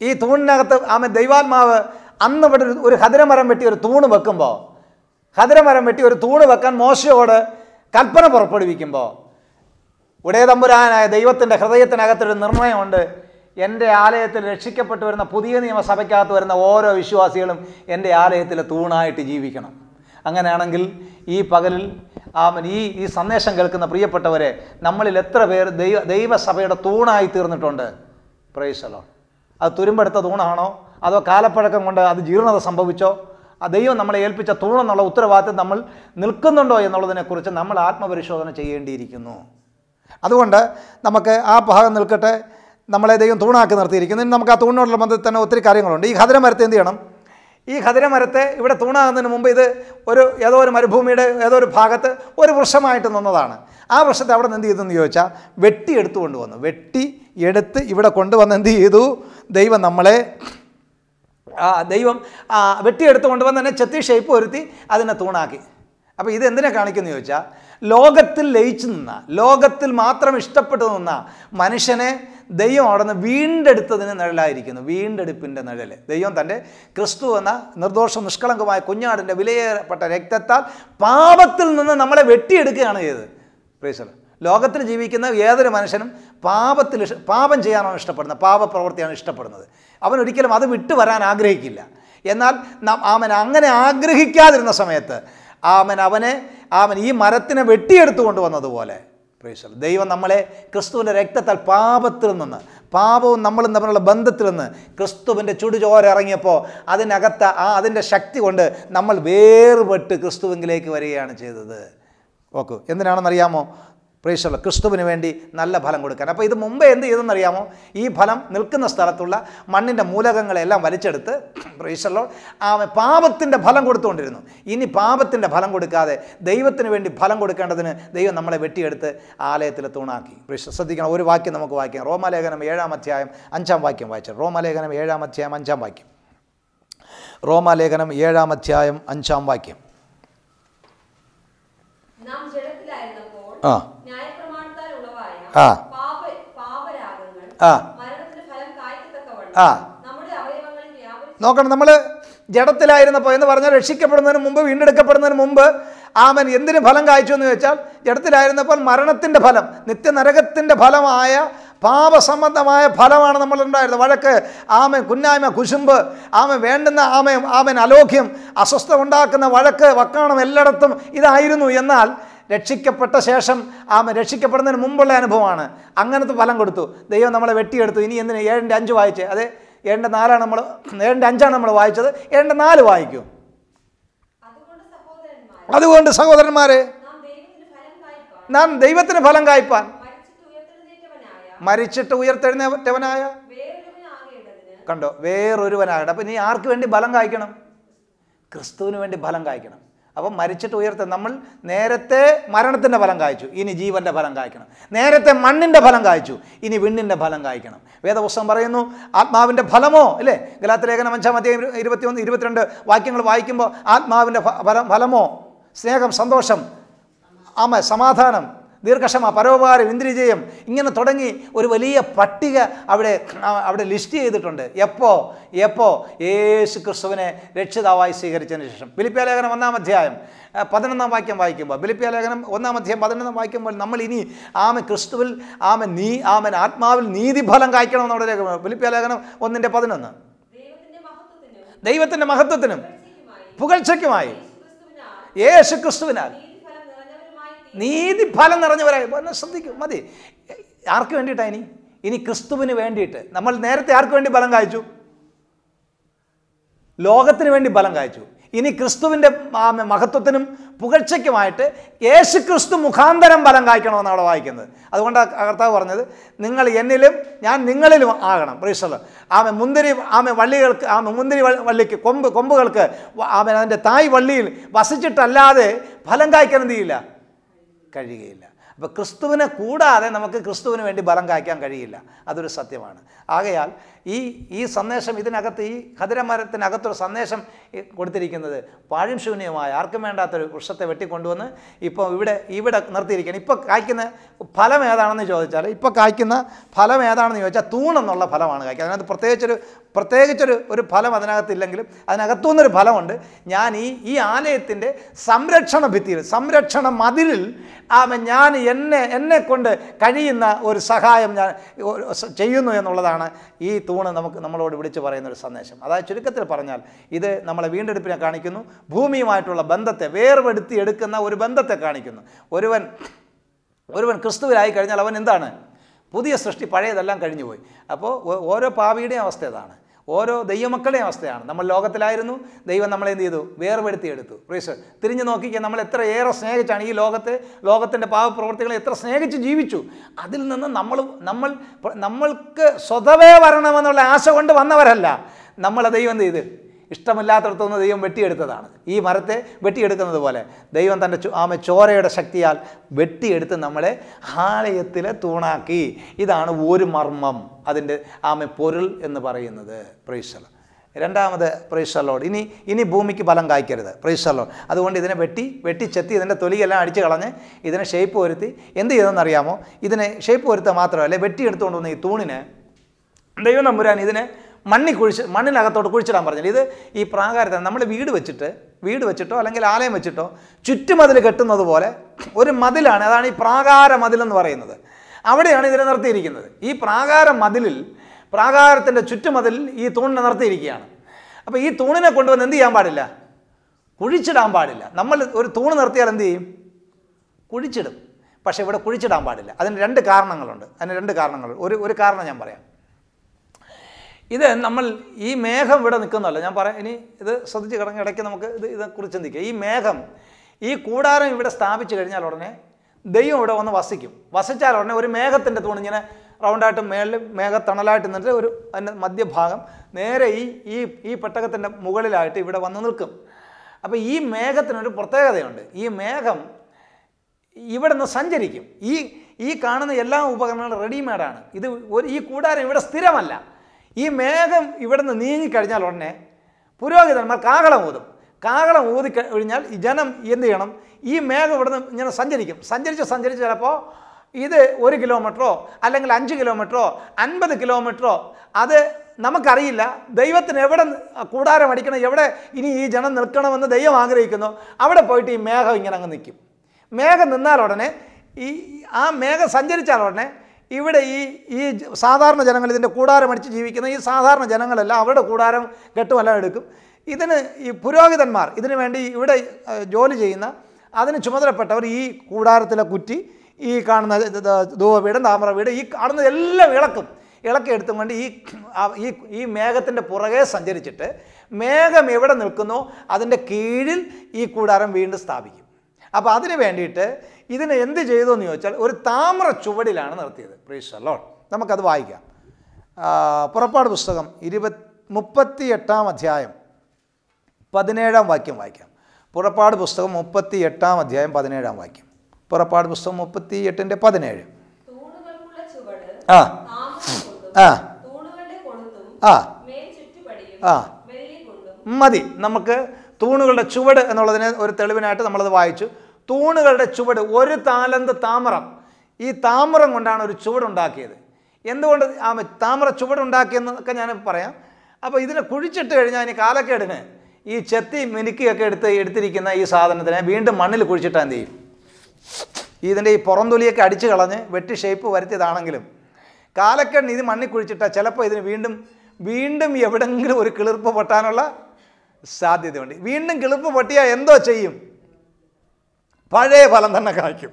ഈ തൂണിനകത്ത് ആമെ ദൈവാത്മാവ് അന്ന് ഇവിടെ ഒരു ഹദരമരം വെട്ടി ഒരു തൂണ് വെക്കുമ്പോൾ ഹദരമരം വെട്ടി ഒരു തൂണ് വെക്കാൻ മോശയോട് കൽപ്പന പുറപ്പെടുവിക്കുമ്പോൾ ഉടയതമ്പുരാനായ ദൈവത്തിൻ്റെ ഹൃദയത്തിനകത്തൊരു നിർണയമുണ്ട് എൻ്റെ ആലയത്തിൽ രക്ഷിക്കപ്പെട്ടു വരുന്ന പുതിയ നിയമസഭയ്ക്കകത്ത് വരുന്ന ഓരോ വിശ്വാസികളും എൻ്റെ ആലയത്തിലെ തൂണായിട്ട് ജീവിക്കണം അങ്ങനെയാണെങ്കിൽ ഈ പകലിൽ ആ ഈ ഈ സന്ദേശം കേൾക്കുന്ന പ്രിയപ്പെട്ടവരെ നമ്മളിൽ എത്ര പേർ ദൈവ ദൈവസഭയുടെ തൂണായി തീർന്നിട്ടുണ്ട് പ്രൈസലോ അത് തുരുമ്പെടുത്ത തൂണാണോ അതോ കാലപ്പഴക്കം കൊണ്ട് അത് ജീർണത സംഭവിച്ചോ ആ ദൈവം നമ്മളെ ഏൽപ്പിച്ച തൂണെന്നുള്ള ഉത്തരവാദിത്വം നമ്മൾ നിൽക്കുന്നുണ്ടോ എന്നുള്ളതിനെക്കുറിച്ച് നമ്മൾ ആത്മപരിശോധന ചെയ്യേണ്ടിയിരിക്കുന്നു അതുകൊണ്ട് നമുക്ക് ആ ഭാഗം നിൽക്കട്ടെ നമ്മളെ ദൈവം തൂണാക്കി നിർത്തിയിരിക്കുന്നു നമുക്ക് ആ തൂണിനോടുള്ള ബന്ധത്തിൽ തന്നെ ഒത്തിരി കാര്യങ്ങളുണ്ട് ഈ ഖദരമരത്തെ എന്ത് ചെയ്യണം ഈ ഖദരമരത്തെ ഇവിടെ തൂണാകുന്നതിന് മുമ്പ് ഇത് ഒരു ഏതോ ഒരു മരുഭൂമിയുടെ ഏതോ ഒരു ഭാഗത്ത് ഒരു വൃക്ഷമായിട്ട് നിന്നതാണ് ആ വൃക്ഷത്തെ അവിടെ നിന്ന് എന്ത് ചെയ്തെന്ന് ചോദിച്ചാൽ വെട്ടി എടുത്തു കൊണ്ടുവന്നു വെട്ടി എടുത്ത് ഇവിടെ കൊണ്ടുവന്ന് എന്ത് ചെയ്തു ദൈവം നമ്മളെ ദൈവം വെട്ടിയെടുത്ത് കൊണ്ടുവന്ന് തന്നെ ചെത്തി ഷേപ്പ് വരുത്തി അതിനെ തൂണാക്കി അപ്പോൾ ഇത് എന്തിനെ കാണിക്കുന്നു ചോദിച്ചാൽ ലോകത്തിൽ ലയിച്ചു നിന്ന ലോകത്തിൽ മാത്രം ഇഷ്ടപ്പെട്ടു നിന്ന മനുഷ്യനെ ദൈവം അവിടെ നിന്ന് വീണ്ടെടുത്തതിന് നിഴലായിരിക്കുന്നു വീണ്ടെടുപ്പിൻ്റെ നിഴൽ ദൈവം തൻ്റെ ക്രിസ്തു എന്ന നിർദോഷ നിഷ്കളങ്കമായ കുഞ്ഞാടിൻ്റെ വിലയേറപ്പെട്ട രക്തത്താൽ പാപത്തിൽ നിന്ന് നമ്മളെ വെട്ടിയെടുക്കുകയാണ് ചെയ്തത് പ്രേസലം ലോകത്തിൽ ജീവിക്കുന്ന ഏതൊരു മനുഷ്യനും പാപത്തിൽ പാപം ചെയ്യാനാണ് ഇഷ്ടപ്പെടുന്നത് പാപപ്രവൃത്തിയാണ് ഇഷ്ടപ്പെടുന്നത് അവൻ ഒരിക്കലും അത് വിട്ടു വരാൻ ആഗ്രഹിക്കില്ല എന്നാൽ അവൻ അങ്ങനെ ആഗ്രഹിക്കാതിരുന്ന സമയത്ത് അവൻ അവനെ അവൻ ഈ മരത്തിനെ വെട്ടിയെടുത്തു കൊണ്ടുവന്നതുപോലെ ദൈവം നമ്മളെ ക്രിസ്തുവിൻ്റെ രക്തത്താൽ പാപത്തിൽ നിന്ന് പാപവും നമ്മളും തമ്മിലുള്ള ബന്ധത്തിൽ നിന്ന് ക്രിസ്തുവിൻ്റെ ചുടുചോര ഇറങ്ങിയപ്പോൾ അതിനകത്ത് ആ അതിൻ്റെ ശക്തി കൊണ്ട് നമ്മൾ വേർപെട്ട് ക്രിസ്തുവിങ്കിലേക്ക് വരികയാണ് ചെയ്തത് ഓക്കെ എന്തിനാണെന്നറിയാമോ പ്രേക്ഷകൾ ക്രിസ്തുവിന് വേണ്ടി നല്ല ഫലം കൊടുക്കാൻ അപ്പോൾ ഇത് മുമ്പേ എന്ത് ചെയ്തെന്നറിയാമോ ഈ ഫലം നിൽക്കുന്ന സ്ഥലത്തുള്ള മണ്ണിൻ്റെ മൂലകങ്ങളെല്ലാം വലിച്ചെടുത്ത് പ്രേക്ഷകളോൾ ആ പാപത്തിൻ്റെ ഫലം കൊടുത്തുകൊണ്ടിരുന്നു ഇനി പാപത്തിൻ്റെ ഫലം കൊടുക്കാതെ ദൈവത്തിന് വേണ്ടി ഫലം കൊടുക്കേണ്ടതിന് ദൈവം നമ്മളെ വെട്ടിയെടുത്ത് ആലയത്തിൽ തൂണാക്കി ശ്രദ്ധിക്കണം ഒരു വാക്യം നമുക്ക് വായിക്കാം റോമാലേഖനം ഏഴാം അധ്യായം അഞ്ചാം വാക്യം വായിച്ചു റോമാലേഖനം ഏഴാം അധ്യായം അഞ്ചാം വാക്യം റോമാലേഖനം ഏഴാം അധ്യായം അഞ്ചാം വാക്യം ആ ആ ആ നോക്കണം നമ്മൾ ജഡത്തിലായിരുന്നപ്പോൾ എന്ന് പറഞ്ഞാൽ രക്ഷിക്കപ്പെടുന്നതിന് മുമ്പ് വീണ്ടെടുക്കപ്പെടുന്നതിന് മുമ്പ് ആമൻ എന്തിനു ഫലം കായ്ച്ചു എന്ന് വെച്ചാൽ ജഡത്തിലായിരുന്നപ്പോൾ മരണത്തിൻ്റെ ഫലം നിത്യനരകത്തിൻ്റെ ഫലമായ പാപസംബന്ധമായ ഫലമാണ് നമ്മളുണ്ടായിരുന്നത് വഴക്ക് ആമൻ കുന്നായ്മ കുശുമ്പ് ആമൻ വേണ്ടുന്ന ആമയും ആമൻ അലോഖ്യം അസ്വസ്ഥ ഉണ്ടാക്കുന്ന വഴക്ക് വക്കാണം എല്ലായിടത്തും ഇതായിരുന്നു എന്നാൽ രക്ഷിക്കപ്പെട്ട ശേഷം ആ രക്ഷിക്കപ്പെടുന്നതിന് മുമ്പുള്ള അനുഭവമാണ് അങ്ങനത്തെ ഫലം കൊടുത്തു ദൈവം നമ്മളെ വെട്ടിയെടുത്തു ഇനി എന്തിന് ഏഴിൻ്റെ അഞ്ച് വായിച്ചേ അതെ ഏഴിൻ്റെ നാലാണ് നമ്മൾ ഏഴിൻ്റെ അഞ്ചാണ് നമ്മൾ വായിച്ചത് ഏഴിൻ്റെ നാല് വായിക്കൂ അതുകൊണ്ട് സഹോദരന്മാരെ നാം ദൈവത്തിന് ഫലം കായ്പാൻ മരിച്ചിട്ട് ഉയർത്തെഴുന്നേറ്റവനായ കണ്ടോ വേറൊരുവനാകട്ടെ അപ്പം ഇനി ആർക്ക് വേണ്ടി ഫലം കായ്ക്കണം ക്രിസ്തുവിന് വേണ്ടി ഫലം കായ്ക്കണം അപ്പം മരിച്ചിട്ട് ഉയർത്ത നമ്മൾ നേരത്തെ മരണത്തിൻ്റെ ഫലം കായ്ച്ചു ഇനി ജീവൻ്റെ ഫലം കായ്ക്കണം നേരത്തെ മണ്ണിൻ്റെ ഫലം കായ്ച്ചു ഇനി വിണ്ണിൻ്റെ ഫലം കായ്ക്കണം വേദപുസ്തകം പറയുന്നു ആത്മാവിൻ്റെ ഫലമോ അല്ലേ ഗലാത്തലേഖനം അഞ്ചാം അധ്യായം ഇരുപത്തിയൊന്ന് ഇരുപത്തിരണ്ട് വാക്യങ്ങൾ വായിക്കുമ്പോൾ ആത്മാവിൻ്റെ ഫലം ഫലമോ സ്നേഹം സന്തോഷം ആമ സമാധാനം ദീർഘക്ഷമ പരോപകാരം ഇന്ദ്രിജയം ഇങ്ങനെ തുടങ്ങി ഒരു വലിയ പട്ടിക അവിടെ അവിടെ ലിസ്റ്റ് ചെയ്തിട്ടുണ്ട് എപ്പോൾ എപ്പോൾ യേശു ക്രിസ്തുവിനെ രക്ഷിതാവായി സ്വീകരിച്ചതിന് ശേഷം ബിലിപ്പ്യാലേഖനം ഒന്നാം അധ്യായം പതിനൊന്നാം വാക്യം വായിക്കുമ്പോൾ ബിലിപ്പ്യാലേഖനം ഒന്നാം അധ്യായം പതിനൊന്നാം വായിക്കുമ്പോൾ നമ്മൾ ഇനി ആമ ക്രിസ്തുവിൽ ആമ നീ ആമൻ ആത്മാവിൽ നീതിഫലം കായ്ക്കണമെന്ന് അവിടെ രേഖ ബിലിപ്പ്യാലേഖനം ഒന്നിൻ്റെ പതിനൊന്ന് ദൈവത്തിൻ്റെ മഹത്വത്തിനും പുകഴ്ചയ്ക്കുമായി യേശു ക്രിസ്തുവിനാൽ നീതി ഫലം നിറഞ്ഞവരായി എന്നെ ശ്രദ്ധിക്കും മതി ആർക്ക് വേണ്ടിയിട്ടാണ് ഇനി ഇനി ക്രിസ്തുവിന് വേണ്ടിയിട്ട് നമ്മൾ നേരത്തെ ആർക്ക് വേണ്ടി ബലം കായച്ചു ലോകത്തിന് വേണ്ടി ബലം കായച്ചു ഇനി ക്രിസ്തുവിൻ്റെ മഹത്വത്തിനും പുകഴ്ചയ്ക്കുമായിട്ട് യേശു ക്രിസ്തു മുഖാന്തരം ബലം കായ്ക്കണമെന്നാണ് അവിടെ വായിക്കുന്നത് അതുകൊണ്ടാണ് കർത്താവ് പറഞ്ഞത് നിങ്ങൾ എന്നിലും ഞാൻ നിങ്ങളിലും ആകണം പ്രീശ്വർ ആമെ മുന്തിരി ആമെ വള്ളികൾക്ക് ആമെ മുന്തിരി വള്ളിക്ക് കൊമ്പ് കൊമ്പുകൾക്ക് ആമെ അതിൻ്റെ തായ് വള്ളിയിൽ വസിച്ചിട്ടല്ലാതെ ഫലം കായ്ക്കാൻ എന്ത് ചെയ്യില്ല കഴിയുകയില്ല അപ്പോൾ ക്രിസ്തുവിനെ കൂടാതെ നമുക്ക് ക്രിസ്തുവിന് വേണ്ടി ബലം കായ്ക്കാൻ കഴിയില്ല അതൊരു സത്യമാണ് ആകയാൽ ഈ ഈ സന്ദേശം ഇതിനകത്ത് ഈ ഖദരമരത്തിനകത്തൊരു സന്ദേശം കൊടുത്തിരിക്കുന്നത് പാഴും ശൂന്യമായ ആർക്കും വേണ്ടാത്തൊരു വൃക്ഷത്തെ വെട്ടിക്കൊണ്ടുവന്ന് ഇപ്പോൾ ഇവിടെ ഇവിടെ നിർത്തിയിരിക്കുകയാണ് ഇപ്പോൾ കായ്ക്കുന്ന ഫലം ഏതാണെന്ന് ചോദിച്ചാൽ ഇപ്പോൾ കായ്ക്കുന്ന ഫലം ഏതാണെന്ന് ചോദിച്ചാൽ തൂണെന്നുള്ള ഫലമാണ് കായ്ക്കുക അതിനകത്ത് പ്രത്യേകിച്ചൊരു പ്രത്യേകിച്ചൊരു ഒരു ഫലം അതിനകത്തില്ലെങ്കിലും നിന്നൊരു ഫലമുണ്ട് ഞാൻ ഈ ഈ ആലയത്തിൻ്റെ സംരക്ഷണ ഭിത്തിയിൽ സംരക്ഷണ മതിലിൽ ഞാൻ എന്നെ എന്നെ കൊണ്ട് കഴിയുന്ന ഒരു സഹായം ഞാൻ ചെയ്യുന്നു എന്നുള്ളതാണ് ഈ തൂണ് നമുക്ക് നമ്മളോട് വിളിച്ച് പറയുന്ന ഒരു സന്ദേശം അതായത് ചുരുക്കത്തിൽ പറഞ്ഞാൽ ഇത് നമ്മളെ വീണ്ടെടുപ്പിനെ കാണിക്കുന്നു ഭൂമിയുമായിട്ടുള്ള ബന്ധത്തെ വേർപെടുത്തി എടുക്കുന്ന ഒരു ബന്ധത്തെ കാണിക്കുന്നു ഒരുവൻ ഒരുവൻ ക്രിസ്തുവിലായി കഴിഞ്ഞാൽ അവൻ എന്താണ് പുതിയ സൃഷ്ടി പഴയതെല്ലാം കഴിഞ്ഞുപോയി അപ്പോൾ ഓരോ പാവിയുടെയും അവസ്ഥ ഇതാണ് ഓരോ ദൈവമക്കളുടെ അവസ്ഥയാണ് നമ്മൾ ലോകത്തിലായിരുന്നു ദൈവം നമ്മളെ എന്ത് ചെയ്തു വേർപെടുത്തിയെടുത്തു പ്രീസ് തിരിഞ്ഞു നോക്കിക്കാൻ നമ്മൾ എത്ര ഏറെ സ്നേഹിച്ചാണ് ഈ ലോകത്തെ ലോകത്തിൻ്റെ പാവപ്രവർത്തികളെ എത്ര സ്നേഹിച്ച് ജീവിച്ചു അതിൽ നിന്ന് നമ്മൾ നമ്മൾ നമ്മൾക്ക് സ്വതവേ വരണമെന്നുള്ള ആശ കൊണ്ട് വന്നവരല്ല നമ്മളെ ദൈവം എന്ത് ചെയ്ത് ഇഷ്ടമില്ലാത്തടത്തുനിന്ന് ദൈവം വെട്ടിയെടുത്തതാണ് ഈ മരത്തെ വെട്ടിയെടുക്കുന്നത് പോലെ ദൈവം തൻ്റെ ആമ ചോരയുടെ ശക്തിയാൽ വെട്ടിയെടുത്ത് നമ്മളെ ഹാലയത്തിലെ തൂണാക്കി ഇതാണ് ഒരു മർമ്മം അതിൻ്റെ ആമ പൊരുൾ എന്ന് പറയുന്നത് പ്രൈസൽ രണ്ടാമത് പ്രൈസലോഡ് ഇനി ഇനി ഭൂമിക്ക് ഫലം കായ്ക്കരുത് പ്രൈസലോഡ് അതുകൊണ്ട് ഇതിനെ വെട്ടി വെട്ടിച്ചെത്തി ഇതിൻ്റെ തൊലിയെല്ലാം അടിച്ച് കളഞ്ഞ് ഇതിനെ ഷേപ്പ് വരുത്തി എന്ത് ചെയ്തെന്നറിയാമോ ഇതിനെ ഷേപ്പ് വരുത്തുക മാത്രമല്ല വെട്ടിയെടുത്തുകൊണ്ട് വന്ന ഈ തൂണിനെ ദൈവം നമ്പുരാൻ ഇതിനെ മണ്ണിൽ കുഴിച്ച് മണ്ണിനകത്തോട്ട് കുഴിച്ചിടാൻ പറഞ്ഞത് ഇത് ഈ പ്രാകാരത്തെ നമ്മൾ വീട് വെച്ചിട്ട് വീട് വെച്ചിട്ടോ അല്ലെങ്കിൽ ആലയം വെച്ചിട്ടോ ചുറ്റുമതിൽ കെട്ടുന്നത് പോലെ ഒരു മതിലാണ് അതാണ് ഈ പ്രാകാര മതിലെന്ന് പറയുന്നത് അവിടെയാണ് ഇതിനെ നിർത്തിയിരിക്കുന്നത് ഈ പ്രാകാര മതിലിൽ പ്രാകാരത്തിൻ്റെ ചുറ്റുമതിൽ ഈ തൂണിനെ നിർത്തിയിരിക്കുകയാണ് അപ്പോൾ ഈ തൂണിനെ കൊണ്ടുവന്ന് എന്ത് ചെയ്യാൻ പാടില്ല കുഴിച്ചിടാൻ പാടില്ല നമ്മൾ ഒരു തൂണ് നിർത്തിയാൽ എന്ത് ചെയ്യും കുഴിച്ചിടും പക്ഷേ ഇവിടെ കുഴിച്ചിടാൻ പാടില്ല അതിന് രണ്ട് കാരണങ്ങളുണ്ട് അതിന് രണ്ട് കാരണങ്ങൾ ഒരു ഒരു കാരണം ഞാൻ പറയാം ഇത് നമ്മൾ ഈ മേഘം ഇവിടെ നിൽക്കുന്നതല്ല ഞാൻ പറയാം ഇനി ഇത് ശ്രദ്ധിച്ച് കിടങ്ങി ഇടയ്ക്ക് നമുക്ക് ഇത് ഇതേക്കുറിച്ച് ചിന്തിക്കുക ഈ മേഘം ഈ കൂടാരം ഇവിടെ സ്ഥാപിച്ചു കഴിഞ്ഞാൽ ഉടനെ ദൈവം ഇവിടെ വന്ന് വസിക്കും വസിച്ചാൽ ഉടനെ ഒരു മേഘത്തിൻ്റെ തൂണ് ഇങ്ങനെ റൗണ്ടായിട്ട് മേളിൽ മേഘത്തണലായിട്ട് നിന്നിട്ട് ഒരു അതിൻ്റെ മധ്യഭാഗം നേരെ ഈ ഈ ഈ പെട്ടകത്തിൻ്റെ മുകളിലായിട്ട് ഇവിടെ വന്ന് നിൽക്കും അപ്പോൾ ഈ മേഘത്തിനൊരു പ്രത്യേകതയുണ്ട് ഈ മേഘം ഇവിടെ നിന്ന് സഞ്ചരിക്കും ഈ ഈ കാണുന്ന എല്ലാ ഉപകരണങ്ങളും റെഡിമെയ്ഡാണ് ഇത് ഒരു ഈ കൂടാരം ഇവിടെ സ്ഥിരമല്ല ഈ മേഘം ഇവിടുന്ന് നീങ്ങിക്കഴിഞ്ഞാൽ ഉടനെ പുരോഹിതന്മാർ കാഹളം ഊതും കാഹളം ഊതി കഴിഞ്ഞാൽ ഈ ജനം എന്ത് ചെയ്യണം ഈ മേഘം ഇവിടുന്ന് ഇങ്ങനെ സഞ്ചരിക്കും സഞ്ചരിച്ച് സഞ്ചരിച്ച് ചിലപ്പോൾ ഇത് ഒരു കിലോമീറ്ററോ അല്ലെങ്കിൽ അഞ്ച് കിലോമീറ്ററോ അൻപത് കിലോമീറ്ററോ അത് നമുക്കറിയില്ല ദൈവത്തിന് എവിടെ കൂടാരം അടിക്കണം എവിടെ ഇനി ഈ ജനം നിൽക്കണമെന്ന് ദൈവം ആഗ്രഹിക്കുന്നു അവിടെ പോയിട്ട് ഈ മേഘം ഇങ്ങനെ അങ്ങ് നിൽക്കും മേഘം നിന്നാൽ ഉടനെ ഈ ആ മേഘം സഞ്ചരിച്ചാൽ ഉടനെ ഇവിടെ ഈ ഈ സാധാരണ ജനങ്ങൾ ഇതിൻ്റെ കൂടാരമടിച്ച് ജീവിക്കുന്ന ഈ സാധാരണ ജനങ്ങളെല്ലാം അവരുടെ കൂടാരം കെട്ടുമെല്ലാം എടുക്കും ഇതിന് ഈ പുരോഹിതന്മാർ ഇതിനു വേണ്ടി ഇവിടെ ജോലി ചെയ്യുന്ന അതിന് ചുമതലപ്പെട്ടവർ ഈ കൂടാരത്തിലെ കുറ്റി ഈ കാണുന്ന ധൂവപീഠം താമരപീഠം ഈ കാണുന്ന എല്ലാം ഇളക്കും ഇളക്കി എടുത്തും കൊണ്ട് ഈ ഈ ഈ മേഘത്തിൻ്റെ പുറകെ സഞ്ചരിച്ചിട്ട് മേഘം എവിടെ നിൽക്കുന്നോ അതിൻ്റെ കീഴിൽ ഈ കൂടാരം വീണ്ടും സ്ഥാപിക്കും അപ്പോൾ അതിന് വേണ്ടിയിട്ട് ഇതിനെ എന്ത് ചെയ്തു എന്ന് ചോദിച്ചാൽ ഒരു താമ്ര ചുവടിലാണ് നിർത്തിയത് പ്രീശലോൺ നമുക്കത് വായിക്കാം പുറപ്പാട് പുസ്തകം ഇരുപത് മുപ്പത്തി എട്ടാം അധ്യായം പതിനേഴാം വാക്യം വായിക്കാം പുറപ്പാട് പുസ്തകം മുപ്പത്തി എട്ടാം അധ്യായം പതിനേഴാം വാക്യം പുറപ്പാട് പുസ്തകം മുപ്പത്തി എട്ടിൻ്റെ പതിനേഴ് ആ ആ ആ ആ മതി നമുക്ക് തൂണുകളുടെ ചുവട് എന്നുള്ളതിനെ ഒരു തെളിവിനായിട്ട് നമ്മളത് വായിച്ചു തൂണുകളുടെ ചുവട് ഒരു താലന്ത് താമരം ഈ താമരം കൊണ്ടാണ് ഒരു ചുവടുണ്ടാക്കിയത് എന്തുകൊണ്ട് ആ താമര ചുവടുണ്ടാക്കിയെന്നൊക്കെ ഞാൻ പറയാം അപ്പോൾ ഇതിനെ കുഴിച്ചിട്ട് കഴിഞ്ഞാൽ ഇനി കാലക്കേടിന് ഈ ചെത്തി മിനുക്കിയൊക്കെ എടുത്ത് എടുത്തിരിക്കുന്ന ഈ സാധനത്തിനെ വീണ്ടും മണ്ണിൽ കുഴിച്ചിട്ടാൽ എന്ത് ചെയ്യും ഇതിൻ്റെ ഈ പുറന്തൊലിയൊക്കെ അടിച്ചു കളഞ്ഞ് വെട്ടി ഷേപ്പ് വരുത്തിയതാണെങ്കിലും കാലക്കേടിന് ഇത് മണ്ണിൽ കുഴിച്ചിട്ടാൽ ചിലപ്പോൾ ഇതിന് വീണ്ടും വീണ്ടും എവിടെങ്കിലും ഒരു കിളിർപ്പ് പൊട്ടാനുള്ള സാധ്യതയുണ്ട് വീണ്ടും കിളിർപ്പ് പൊട്ടിയാൽ എന്തോ ചെയ്യും പഴയ ഫലം തന്നെ കായ്ക്കും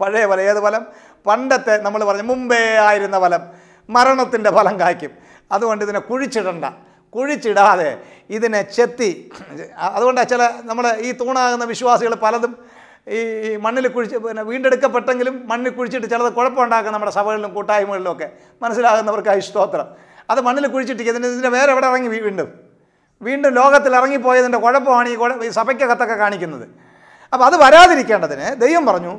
പഴയ ഫലം ഏത് ഫലം പണ്ടത്തെ നമ്മൾ പറഞ്ഞ മുമ്പേ ആയിരുന്ന ഫലം മരണത്തിൻ്റെ ഫലം കായ്ക്കും അതുകൊണ്ട് ഇതിനെ കുഴിച്ചിടണ്ട കുഴിച്ചിടാതെ ഇതിനെ ചെത്തി അതുകൊണ്ടാണ് ചില നമ്മൾ ഈ തൂണാകുന്ന വിശ്വാസികൾ പലതും ഈ മണ്ണിൽ കുഴിച്ച് പിന്നെ വീണ്ടെടുക്കപ്പെട്ടെങ്കിലും മണ്ണിൽ കുഴിച്ചിട്ട് ചിലത് കുഴപ്പമുണ്ടാക്കുക നമ്മുടെ സഭകളിലും കൂട്ടായ്മകളിലും ഒക്കെ മനസ്സിലാകുന്നവർക്കായി സ്തോത്രം അത് മണ്ണിൽ കുഴിച്ചിട്ട് ഇതിന് ഇതിൻ്റെ വേറെ എവിടെ ഇറങ്ങി വീണ്ടും വീണ്ടും ലോകത്തിൽ ഇറങ്ങിപ്പോയതിൻ്റെ കുഴപ്പമാണ് ഈ സഭയ്ക്കകത്തൊക്കെ കാണിക്കുന്നത് അപ്പോൾ അത് വരാതിരിക്കേണ്ടതിന് ദൈവം പറഞ്ഞു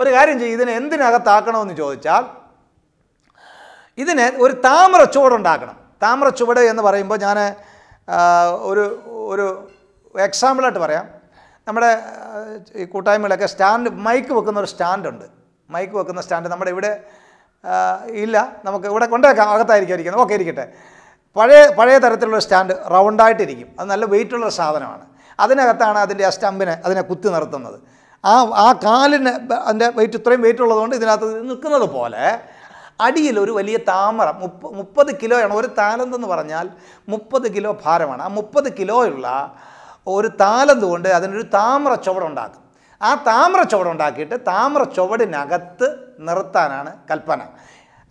ഒരു കാര്യം ചെയ്യും ഇതിനെ എന്തിനകത്താക്കണമെന്ന് ചോദിച്ചാൽ ഇതിനെ ഒരു താമ്ര ചുവടുണ്ടാക്കണം താമ്ര ചുവട് എന്ന് പറയുമ്പോൾ ഞാൻ ഒരു ഒരു എക്സാമ്പിളായിട്ട് പറയാം നമ്മുടെ ഈ കൂട്ടായ്മകളൊക്കെ സ്റ്റാൻഡ് മൈക്ക് വെക്കുന്ന ഒരു സ്റ്റാൻഡുണ്ട് മൈക്ക് വെക്കുന്ന സ്റ്റാൻഡ് നമ്മുടെ ഇവിടെ ഇല്ല നമുക്ക് ഇവിടെ കൊണ്ടുവയ്ക്കാം അകത്തായിരിക്കും ഇരിക്കുന്നത് ഓക്കെ ഇരിക്കട്ടെ പഴയ പഴയ തരത്തിലുള്ള സ്റ്റാൻഡ് റൗണ്ടായിട്ടിരിക്കും അത് നല്ല വെയിറ്റുള്ള സാധനമാണ് അതിനകത്താണ് അതിൻ്റെ ആ സ്റ്റമ്പിനെ അതിനെ കുത്തി നിർത്തുന്നത് ആ ആ കാലിന് അതിൻ്റെ വെയിറ്റ് ഇത്രയും വെയിറ്റ് ഉള്ളതുകൊണ്ട് ഇതിനകത്ത് നിൽക്കുന്നത് പോലെ അടിയിൽ ഒരു വലിയ താമര മുപ്പ മുപ്പത് കിലോയാണ് ഒരു താലന്ത് എന്ന് പറഞ്ഞാൽ മുപ്പത് കിലോ ഭാരമാണ് ആ മുപ്പത് കിലോയുള്ള ഒരു താലന്ത് കൊണ്ട് അതിനൊരു താമ്ര ചുവടുണ്ടാക്കും ആ താമ്ര ചുവടുണ്ടാക്കിയിട്ട് താമ്ര ചുവടിനകത്ത് നിർത്താനാണ് കൽപ്പന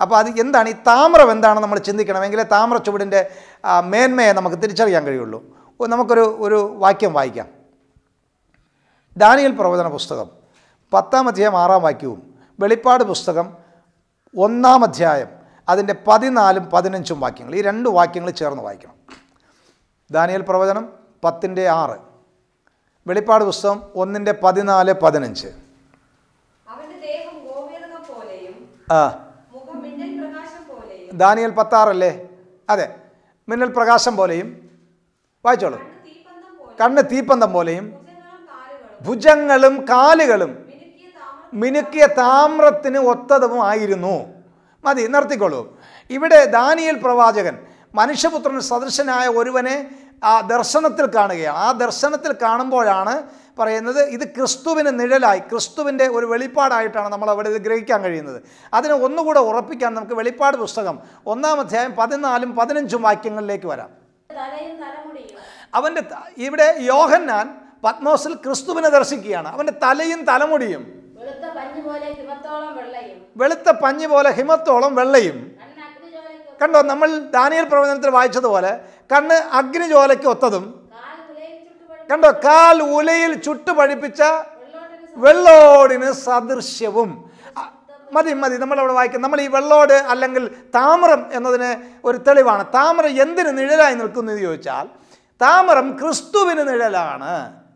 അപ്പോൾ അത് എന്താണ് ഈ താമ്രം എന്താണെന്ന് നമ്മൾ ചിന്തിക്കണമെങ്കിൽ താമ്ര ചുവടിൻ്റെ മേന്മയെ നമുക്ക് തിരിച്ചറിയാൻ കഴിയുള്ളൂ നമുക്കൊരു ഒരു വാക്യം വായിക്കാം ദാനിയൽ പ്രവചന പുസ്തകം പത്താം അധ്യായം ആറാം വാക്യവും വെളിപ്പാട് പുസ്തകം ഒന്നാം അധ്യായം അതിൻ്റെ പതിനാലും പതിനഞ്ചും വാക്യങ്ങൾ ഈ രണ്ട് വാക്യങ്ങൾ ചേർന്ന് വായിക്കണം ദാനിയൽ പ്രവചനം പത്തിൻ്റെ ആറ് വെളിപ്പാട് പുസ്തകം ഒന്നിൻ്റെ പതിനാല് പതിനഞ്ച് ആ ദാനിയൽ പത്താറല്ലേ അതെ മിന്നൽ പ്രകാശം പോലെയും വായിച്ചോളൂ കണ്ണ് തീപ്പന്തം പോലെയും ഭുജങ്ങളും കാലുകളും മിനുക്കിയ താമ്രത്തിന് ഒത്തതവും ആയിരുന്നു മതി നിർത്തിക്കോളൂ ഇവിടെ ദാനിയൽ പ്രവാചകൻ മനുഷ്യപുത്രന് സദൃശനായ ഒരുവനെ ആ ദർശനത്തിൽ കാണുകയാണ് ആ ദർശനത്തിൽ കാണുമ്പോഴാണ് പറയുന്നത് ഇത് ക്രിസ്തുവിന് നിഴലായി ക്രിസ്തുവിൻ്റെ ഒരു വെളിപ്പാടായിട്ടാണ് നമ്മൾ അവിടെ ഇത് ഗ്രഹിക്കാൻ കഴിയുന്നത് അതിനെ ഒന്നുകൂടെ ഉറപ്പിക്കാൻ നമുക്ക് വെളിപ്പാട് പുസ്തകം ഒന്നാം അധ്യായം പതിനാലും പതിനഞ്ചും വാക്യങ്ങളിലേക്ക് വരാം അവൻ്റെ ഇവിടെ യോഹന്നാൻ പത്മോസിൽ ക്രിസ്തുവിനെ ദർശിക്കുകയാണ് അവൻ്റെ തലയും തലമുടിയും വെളുത്ത പഞ്ഞി പോലെ ഹിമത്തോളം വെള്ളയും കണ്ടോ നമ്മൾ ദാനിയൽ പ്രവചനത്തിൽ വായിച്ചതുപോലെ കണ്ണ് അഗ്നിജ്വാലയ്ക്ക് ഒത്തതും കണ്ടോ കാൽ ഉലയിൽ ചുട്ടുപഴിപ്പിച്ച വെള്ളോടിന് സദൃശ്യവും മതി മതി നമ്മളവിടെ വായിക്കും നമ്മൾ ഈ വെള്ളോട് അല്ലെങ്കിൽ താമരം എന്നതിന് ഒരു തെളിവാണ് താമരം എന്തിന് നിഴലായി നിൽക്കുന്നു എന്ന് ചോദിച്ചാൽ താമരം ക്രിസ്തുവിന് നിഴലാണ്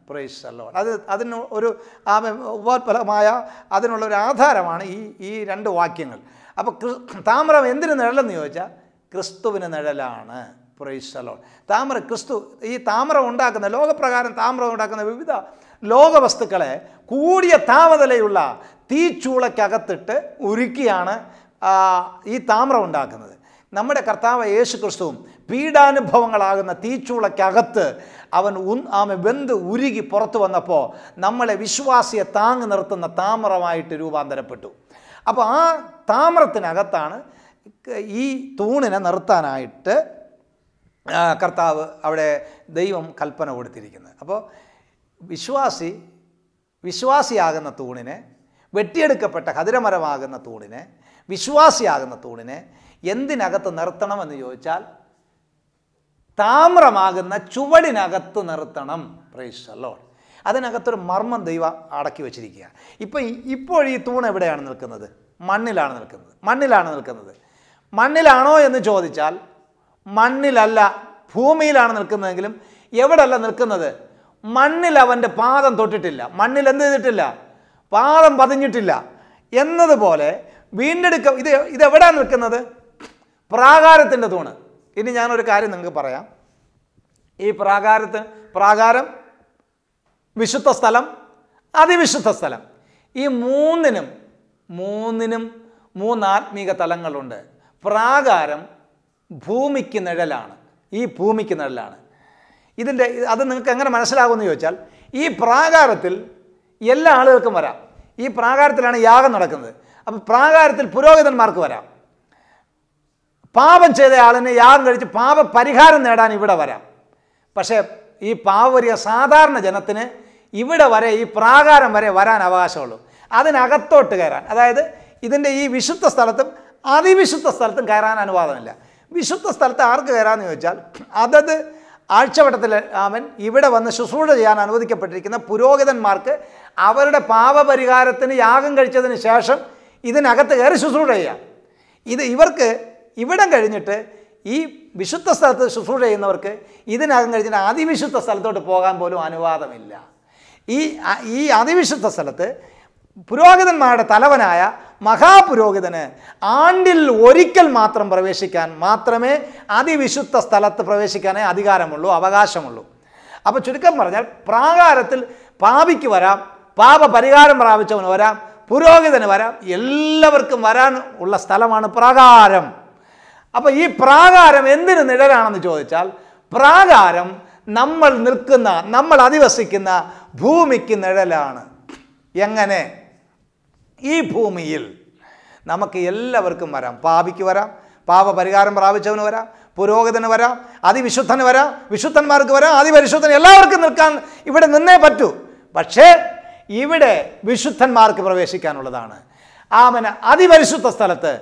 പ്രൈസ് അല്ലോൺ അത് അതിന് ഒരു ഉപോത്ഫലമായ അതിനുള്ള ഒരു ആധാരമാണ് ഈ ഈ രണ്ട് വാക്യങ്ങൾ അപ്പോൾ താമരം എന്തിന് നിഴലെന്ന് ചോദിച്ചാൽ ക്രിസ്തുവിന് നിഴലാണ് പ്രൈസ് അലോൺ താമര ക്രിസ്തു ഈ താമരം ഉണ്ടാക്കുന്ന ലോകപ്രകാരം താമരം ഉണ്ടാക്കുന്ന വിവിധ ലോകവസ്തുക്കളെ കൂടിയ താപനിലയുള്ള തീച്ചൂളയ്ക്കകത്തിട്ട് ഉരുക്കിയാണ് ഈ താമരം ഉണ്ടാക്കുന്നത് നമ്മുടെ കർത്താവ് യേശു ക്രിസ്തുവും പീഡാനുഭവങ്ങളാകുന്ന തീച്ചൂളയ്ക്കകത്ത് അവൻ ഉൻ ആമെ വെന്ത് ഉരുകി പുറത്തു വന്നപ്പോൾ നമ്മളെ വിശ്വാസിയെ താങ്ങി നിർത്തുന്ന താമരമായിട്ട് രൂപാന്തരപ്പെട്ടു അപ്പോൾ ആ താമരത്തിനകത്താണ് ഈ തൂണിനെ നിർത്താനായിട്ട് കർത്താവ് അവിടെ ദൈവം കൽപ്പന കൊടുത്തിരിക്കുന്നത് അപ്പോൾ വിശ്വാസി വിശ്വാസിയാകുന്ന തൂണിനെ വെട്ടിയെടുക്കപ്പെട്ട ഹതിരമരമാകുന്ന തൂണിനെ വിശ്വാസിയാകുന്ന തൂണിനെ എന്തിനകത്ത് നിർത്തണമെന്ന് ചോദിച്ചാൽ താമ്രമാകുന്ന ചുവടിനകത്ത് നിർത്തണം പ്രേഷല്ലോ അതിനകത്തൊരു മർമ്മം ദൈവം അടക്കി വെച്ചിരിക്കുക ഇപ്പം ഇപ്പോൾ ഈ തൂൺ എവിടെയാണ് നിൽക്കുന്നത് മണ്ണിലാണ് നിൽക്കുന്നത് മണ്ണിലാണ് നിൽക്കുന്നത് മണ്ണിലാണോ എന്ന് ചോദിച്ചാൽ മണ്ണിലല്ല ഭൂമിയിലാണ് നിൽക്കുന്നതെങ്കിലും എവിടെയല്ല നിൽക്കുന്നത് മണ്ണിൽ അവൻ്റെ പാദം തൊട്ടിട്ടില്ല മണ്ണിൽ എന്ത് ചെയ്തിട്ടില്ല പാദം പതിഞ്ഞിട്ടില്ല എന്നതുപോലെ വീണ്ടെടുക്ക ഇത് ഇതെവിടെയാണ് നിൽക്കുന്നത് പ്രാകാരത്തിൻ്റെ തൂണ് ഇനി ഞാനൊരു കാര്യം നിങ്ങൾക്ക് പറയാം ഈ പ്രാകാരത്ത് പ്രാകാരം വിശുദ്ധ സ്ഥലം അതിവിശുദ്ധ സ്ഥലം ഈ മൂന്നിനും മൂന്നിനും മൂന്ന് ആത്മീക തലങ്ങളുണ്ട് പ്രാകാരം ഭൂമിക്ക് നിഴലാണ് ഈ ഭൂമിക്ക് നിഴലാണ് ഇതിൻ്റെ അത് നിങ്ങൾക്ക് എങ്ങനെ മനസ്സിലാകുമെന്ന് ചോദിച്ചാൽ ഈ പ്രാകാരത്തിൽ എല്ലാ ആളുകൾക്കും വരാം ഈ പ്രാകാരത്തിലാണ് യാഗം നടക്കുന്നത് അപ്പോൾ പ്രാകാരത്തിൽ പുരോഹിതന്മാർക്ക് വരാം പാപം ചെയ്ത ആളിനെ യാഗം കഴിച്ച് പാപ പരിഹാരം നേടാൻ ഇവിടെ വരാം പക്ഷേ ഈ പാവരിയ സാധാരണ ജനത്തിന് ഇവിടെ വരെ ഈ പ്രാകാരം വരെ വരാൻ അവകാശമുള്ളൂ അതിനകത്തോട്ട് കയറാൻ അതായത് ഇതിൻ്റെ ഈ വിശുദ്ധ സ്ഥലത്തും അതിവിശുദ്ധ സ്ഥലത്തും കയറാൻ അനുവാദമില്ല വിശുദ്ധ സ്ഥലത്ത് ആർക്ക് കയറാമെന്ന് ചോദിച്ചാൽ അതത് ആഴ്ചവട്ടത്തിൽ അവൻ ഇവിടെ വന്ന് ശുശ്രൂഷ ചെയ്യാൻ അനുവദിക്കപ്പെട്ടിരിക്കുന്ന പുരോഹിതന്മാർക്ക് അവരുടെ പാപപരിഹാരത്തിന് യാഗം കഴിച്ചതിന് ശേഷം ഇതിനകത്ത് കയറി ശുശ്രൂഷ ചെയ്യാം ഇത് ഇവർക്ക് ഇവിടം കഴിഞ്ഞിട്ട് ഈ വിശുദ്ധ സ്ഥലത്ത് ശുശ്രൂഷ ചെയ്യുന്നവർക്ക് ഇതിനകം കഴിഞ്ഞിട്ട് അതിവിശുദ്ധ സ്ഥലത്തോട്ട് പോകാൻ പോലും അനുവാദമില്ല ഈ ഈ അതിവിശുദ്ധ സ്ഥലത്ത് പുരോഹിതന്മാരുടെ തലവനായ മഹാപുരോഹിതന് ആണ്ടിൽ ഒരിക്കൽ മാത്രം പ്രവേശിക്കാൻ മാത്രമേ അതിവിശുദ്ധ സ്ഥലത്ത് പ്രവേശിക്കാനേ അധികാരമുള്ളൂ അവകാശമുള്ളൂ അപ്പോൾ ചുരുക്കം പറഞ്ഞാൽ പ്രാകാരത്തിൽ പാപിക്ക് വരാം പാപ പരിഹാരം പ്രാപിച്ചവന് വരാം പുരോഹിതന് വരാം എല്ലാവർക്കും വരാൻ ഉള്ള സ്ഥലമാണ് പ്രാകാരം അപ്പോൾ ഈ പ്രാകാരം എന്തിന് നിഴലാണെന്ന് ചോദിച്ചാൽ പ്രാകാരം നമ്മൾ നിൽക്കുന്ന നമ്മൾ അധിവസിക്കുന്ന ഭൂമിക്ക് നിഴലാണ് എങ്ങനെ ഈ ഭൂമിയിൽ നമുക്ക് എല്ലാവർക്കും വരാം പാപിക്ക് വരാം പാപപരിഹാരം പ്രാപിച്ചവന് വരാം പുരോഹിതന് വരാം അതിവിശുദ്ധന് വരാം വിശുദ്ധന്മാർക്ക് വരാം അതിപരിശുദ്ധന് എല്ലാവർക്കും നിൽക്കാൻ ഇവിടെ നിന്നേ പറ്റൂ പക്ഷേ ഇവിടെ വിശുദ്ധന്മാർക്ക് പ്രവേശിക്കാനുള്ളതാണ് ആമന അതിപരിശുദ്ധ സ്ഥലത്ത്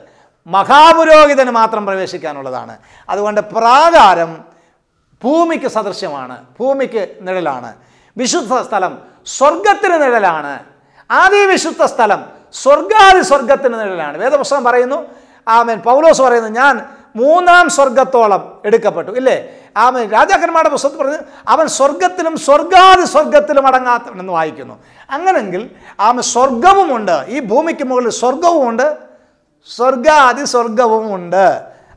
മഹാപുരോഹിതന് മാത്രം പ്രവേശിക്കാനുള്ളതാണ് അതുകൊണ്ട് പ്രാകാരം ഭൂമിക്ക് സദൃശ്യമാണ് ഭൂമിക്ക് നിഴലാണ് വിശുദ്ധ സ്ഥലം സ്വർഗത്തിന് നിഴലാണ് വിശുദ്ധ സ്ഥലം സ്വർഗാദി സ്വർഗത്തിന് നിഴലാണ് വേദപുസ്തകം പറയുന്നു ആമേൻ പൗലോസ് പറയുന്നു ഞാൻ മൂന്നാം സ്വർഗത്തോളം എടുക്കപ്പെട്ടു ഇല്ലേ ആമൻ രാജാക്കന്മാരുടെ പുസ്തകത്തിൽ പറഞ്ഞു അവൻ സ്വർഗത്തിലും സ്വർഗാദി സ്വർഗത്തിലും അടങ്ങാത്തവനെന്ന് വായിക്കുന്നു അങ്ങനെങ്കിൽ ആമ സ്വർഗവുമുണ്ട് ഈ ഭൂമിക്ക് മുകളിൽ സ്വർഗവുമുണ്ട് സ്വർഗാദി സ്വർഗവും ഉണ്ട്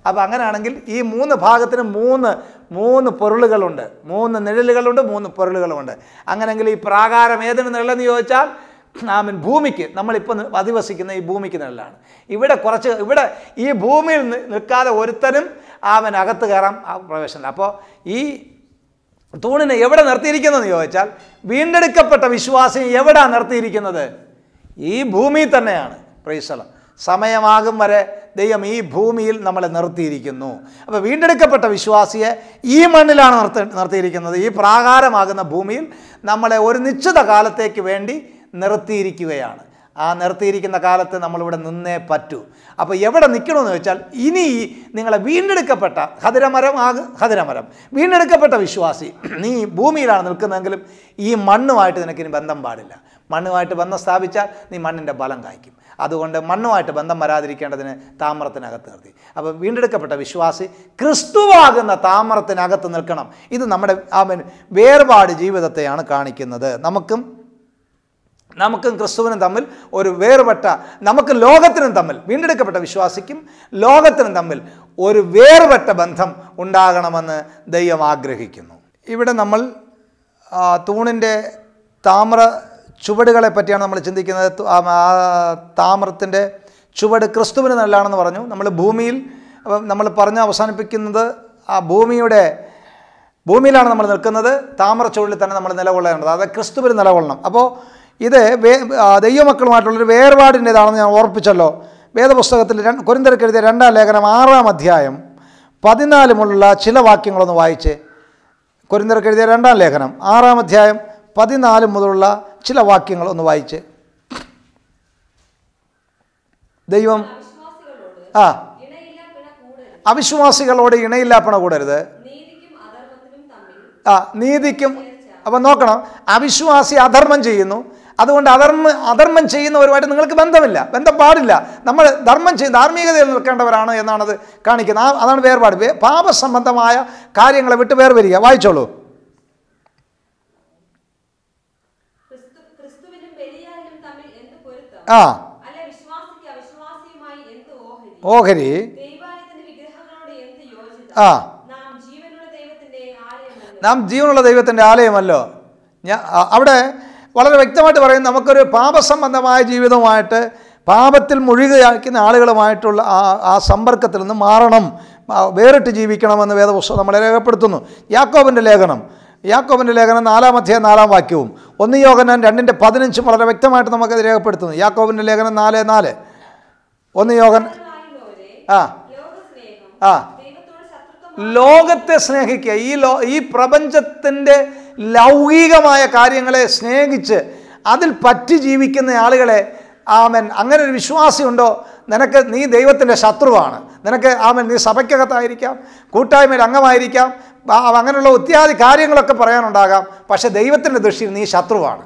അപ്പോൾ അങ്ങനെയാണെങ്കിൽ ഈ മൂന്ന് ഭാഗത്തിന് മൂന്ന് മൂന്ന് പൊരുളുകളുണ്ട് മൂന്ന് നിഴലുകളുണ്ട് മൂന്ന് പൊരുളുകളുമുണ്ട് അങ്ങനെയെങ്കിൽ ഈ പ്രാകാരം ഏതിന് നിഴലെന്ന് ചോദിച്ചാൽ മീൻ ഭൂമിക്ക് നമ്മളിപ്പോൾ അധിവസിക്കുന്ന ഈ ഭൂമിക്ക് നിഴലാണ് ഇവിടെ കുറച്ച് ഇവിടെ ഈ ഭൂമിയിൽ നിൽക്കാതെ ഒരുത്തനും ആമൻ അകത്ത് ആ പ്രവേശനം അപ്പോൾ ഈ തൂണിനെ എവിടെ നിർത്തിയിരിക്കുന്നതെന്ന് ചോദിച്ചാൽ വീണ്ടെടുക്കപ്പെട്ട വിശ്വാസം എവിടെയാണ് നിർത്തിയിരിക്കുന്നത് ഈ ഭൂമി തന്നെയാണ് പ്രൈസലം സമയമാകും വരെ ദൈവം ഈ ഭൂമിയിൽ നമ്മളെ നിർത്തിയിരിക്കുന്നു അപ്പോൾ വീണ്ടെടുക്കപ്പെട്ട വിശ്വാസിയെ ഈ മണ്ണിലാണ് നിർത്തി നിർത്തിയിരിക്കുന്നത് ഈ പ്രാകാരമാകുന്ന ഭൂമിയിൽ നമ്മളെ ഒരു നിശ്ചിത കാലത്തേക്ക് വേണ്ടി നിർത്തിയിരിക്കുകയാണ് ആ നിർത്തിയിരിക്കുന്ന കാലത്ത് നമ്മളിവിടെ നിന്നേ പറ്റൂ അപ്പോൾ എവിടെ നിൽക്കണമെന്ന് വെച്ചാൽ ഇനി നിങ്ങളെ വീണ്ടെടുക്കപ്പെട്ട ഹതിരമരം ആക് ഹതിരമരം വീണ്ടെടുക്കപ്പെട്ട വിശ്വാസി നീ ഭൂമിയിലാണ് നിൽക്കുന്നതെങ്കിലും ഈ മണ്ണുമായിട്ട് നിനക്കിനി ബന്ധം പാടില്ല മണ്ണുമായിട്ട് ബന്ധം സ്ഥാപിച്ചാൽ നീ മണ്ണിൻ്റെ ബലം കായ്ക്കും അതുകൊണ്ട് മണ്ണുമായിട്ട് ബന്ധം വരാതിരിക്കേണ്ടതിന് താമരത്തിനകത്ത് നിർത്തി അപ്പോൾ വീണ്ടെടുക്കപ്പെട്ട വിശ്വാസി ക്രിസ്തുവാകുന്ന താമരത്തിനകത്ത് നിൽക്കണം ഇത് നമ്മുടെ അവൻ വേർപാട് ജീവിതത്തെയാണ് കാണിക്കുന്നത് നമുക്കും നമുക്കും ക്രിസ്തുവിനും തമ്മിൽ ഒരു വേർപെട്ട നമുക്ക് ലോകത്തിനും തമ്മിൽ വീണ്ടെടുക്കപ്പെട്ട വിശ്വാസിക്കും ലോകത്തിനും തമ്മിൽ ഒരു വേർപെട്ട ബന്ധം ഉണ്ടാകണമെന്ന് ദൈവം ആഗ്രഹിക്കുന്നു ഇവിടെ നമ്മൾ തൂണിൻ്റെ താമ്ര ചുവടുകളെ പറ്റിയാണ് നമ്മൾ ചിന്തിക്കുന്നത് താമ്രത്തിൻ്റെ ചുവട് ക്രിസ്തുവിന് നല്ലാണെന്ന് പറഞ്ഞു നമ്മൾ ഭൂമിയിൽ നമ്മൾ പറഞ്ഞ് അവസാനിപ്പിക്കുന്നത് ആ ഭൂമിയുടെ ഭൂമിയിലാണ് നമ്മൾ നിൽക്കുന്നത് താമര ചുവടിൽ തന്നെ നമ്മൾ നിലകൊള്ളേണ്ടത് അത് ക്രിസ്തുവിന് നിലകൊള്ളണം അപ്പോൾ ഇത് വേ ദൈവമക്കളുമായിട്ടുള്ളൊരു വേർപാടിൻ്റേതാണെന്ന് ഞാൻ ഓർപ്പിച്ചല്ലോ വേദപുസ്തകത്തിൽ രണ്ട് കുരിന്തരക്കെഴുതിയ രണ്ടാം ലേഖനം ആറാം അധ്യായം പതിനാലുമുള്ള ചില വാക്യങ്ങളൊന്ന് വായിച്ച് കുരിന്തരക്കെഴുതിയ രണ്ടാം ലേഖനം ആറാം അധ്യായം പതിനാല് മുതലുള്ള ചില വാക്യങ്ങൾ ഒന്ന് വായിച്ച് ദൈവം ആ അവിശ്വാസികളോട് ഇണയില്ലാപ്പണ പിണ കൂടരുത് ആ നീതിക്കും അപ്പം നോക്കണം അവിശ്വാസി അധർമ്മം ചെയ്യുന്നു അതുകൊണ്ട് അധർമ്മ അധർമ്മം ചെയ്യുന്നവരുമായിട്ട് നിങ്ങൾക്ക് ബന്ധമില്ല ബന്ധം പാടില്ല നമ്മൾ ധർമ്മം ചെയ്യുന്ന ധാർമ്മികതയിൽ നിൽക്കേണ്ടവരാണ് എന്നാണത് കാണിക്കുന്നത് അതാണ് വേർപാട് പാപസംബന്ധമായ കാര്യങ്ങളെ വിട്ട് വേർവരിക വായിച്ചോളൂ ആ ഓഹരി ആ നാം ജീവനുള്ള ദൈവത്തിൻ്റെ ആലയമല്ലോ ഞാൻ അവിടെ വളരെ വ്യക്തമായിട്ട് പറയും നമുക്കൊരു പാപസംബന്ധമായ ജീവിതവുമായിട്ട് പാപത്തിൽ മുഴുകയാക്കുന്ന ആളുകളുമായിട്ടുള്ള ആ ആ സമ്പർക്കത്തിൽ നിന്ന് മാറണം വേറിട്ട് ജീവിക്കണമെന്ന് വേദപുസ്തകം നമ്മളെ രേഖപ്പെടുത്തുന്നു യാക്കോബിൻ്റെ ലേഖനം യാക്കോബിൻ്റെ ലേഖനം നാലാം അധ്യായം നാലാം വാക്യവും ഒന്ന് യോഗനാൻ രണ്ടിൻ്റെ പതിനഞ്ചും വളരെ വ്യക്തമായിട്ട് നമുക്കത് രേഖപ്പെടുത്തുന്നു യാക്കോബിൻ്റെ ലേഖനം നാല് നാല് ഒന്ന് യോഗൻ ആ ആ ലോകത്തെ സ്നേഹിക്കുക ഈ ലോ ഈ പ്രപഞ്ചത്തിൻ്റെ ലൗകികമായ കാര്യങ്ങളെ സ്നേഹിച്ച് അതിൽ പറ്റി ജീവിക്കുന്ന ആളുകളെ ആമൻ അങ്ങനെ ഒരു ഉണ്ടോ നിനക്ക് നീ ദൈവത്തിൻ്റെ ശത്രുവാണ് നിനക്ക് ആമൻ നീ സഭയ്ക്കകത്തായിരിക്കാം കൂട്ടായ്മയിൽ അംഗമായിരിക്കാം അങ്ങനെയുള്ള ഒത്തിരി കാര്യങ്ങളൊക്കെ പറയാനുണ്ടാകാം പക്ഷേ ദൈവത്തിൻ്റെ ദൃഷ്ടിയിൽ നീ ശത്രുവാണ്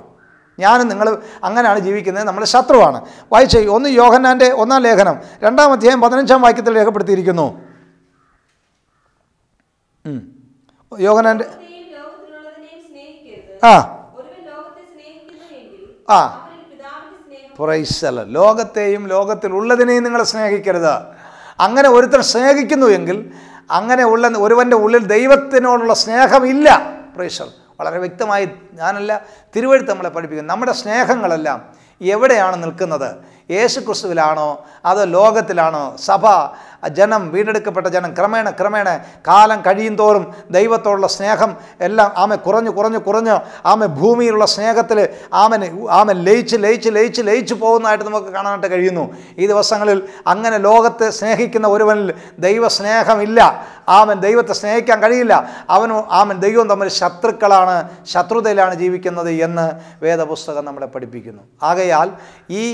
ഞാനും നിങ്ങൾ അങ്ങനെയാണ് ജീവിക്കുന്നത് നമ്മൾ ശത്രുവാണ് വായിച്ച ഒന്ന് യോഹന്നാൻ്റെ ഒന്നാം ലേഖനം രണ്ടാം അധ്യായം പതിനഞ്ചാം വാക്യത്തിൽ രേഖപ്പെടുത്തിയിരിക്കുന്നു യോഹനാൻ്റെ ആ ആ പ്രൈസല ലോകത്തെയും ലോകത്തിലുള്ളതിനെയും നിങ്ങളെ സ്നേഹിക്കരുത് അങ്ങനെ ഒരുത്തൻ സ്നേഹിക്കുന്നു എങ്കിൽ അങ്ങനെ ഉള്ള ഒരുവൻ്റെ ഉള്ളിൽ ദൈവത്തിനോടുള്ള സ്നേഹമില്ല പ്രേഷർ വളരെ വ്യക്തമായി ഞാനല്ല തിരുവഴുത്ത് നമ്മളെ പഠിപ്പിക്കുന്നു നമ്മുടെ സ്നേഹങ്ങളെല്ലാം എവിടെയാണ് നിൽക്കുന്നത് യേശുക്രിസ്തുവിലാണോ അതോ ലോകത്തിലാണോ സഭ ജനം വീണ്ടെടുക്കപ്പെട്ട ജനം ക്രമേണ ക്രമേണ കാലം കഴിയുന്തോറും ദൈവത്തോടുള്ള സ്നേഹം എല്ലാം ആമെ കുറഞ്ഞു കുറഞ്ഞു കുറഞ്ഞ് ആമെ ഭൂമിയിലുള്ള സ്നേഹത്തിൽ ആമന് ആമൻ ലയിച്ച് ലയിച്ച് ലയിച്ച് ലയിച്ച് പോകുന്നതായിട്ട് നമുക്ക് കാണാനായിട്ട് കഴിയുന്നു ഈ ദിവസങ്ങളിൽ അങ്ങനെ ലോകത്തെ സ്നേഹിക്കുന്ന ഒരുവനിൽ ദൈവസ്നേഹമില്ല ആമൻ ദൈവത്തെ സ്നേഹിക്കാൻ കഴിയില്ല അവനും ആമൻ ദൈവവും തമ്മിൽ ശത്രുക്കളാണ് ശത്രുതയിലാണ് ജീവിക്കുന്നത് എന്ന് വേദപുസ്തകം നമ്മളെ പഠിപ്പിക്കുന്നു ആകയാൽ ഈ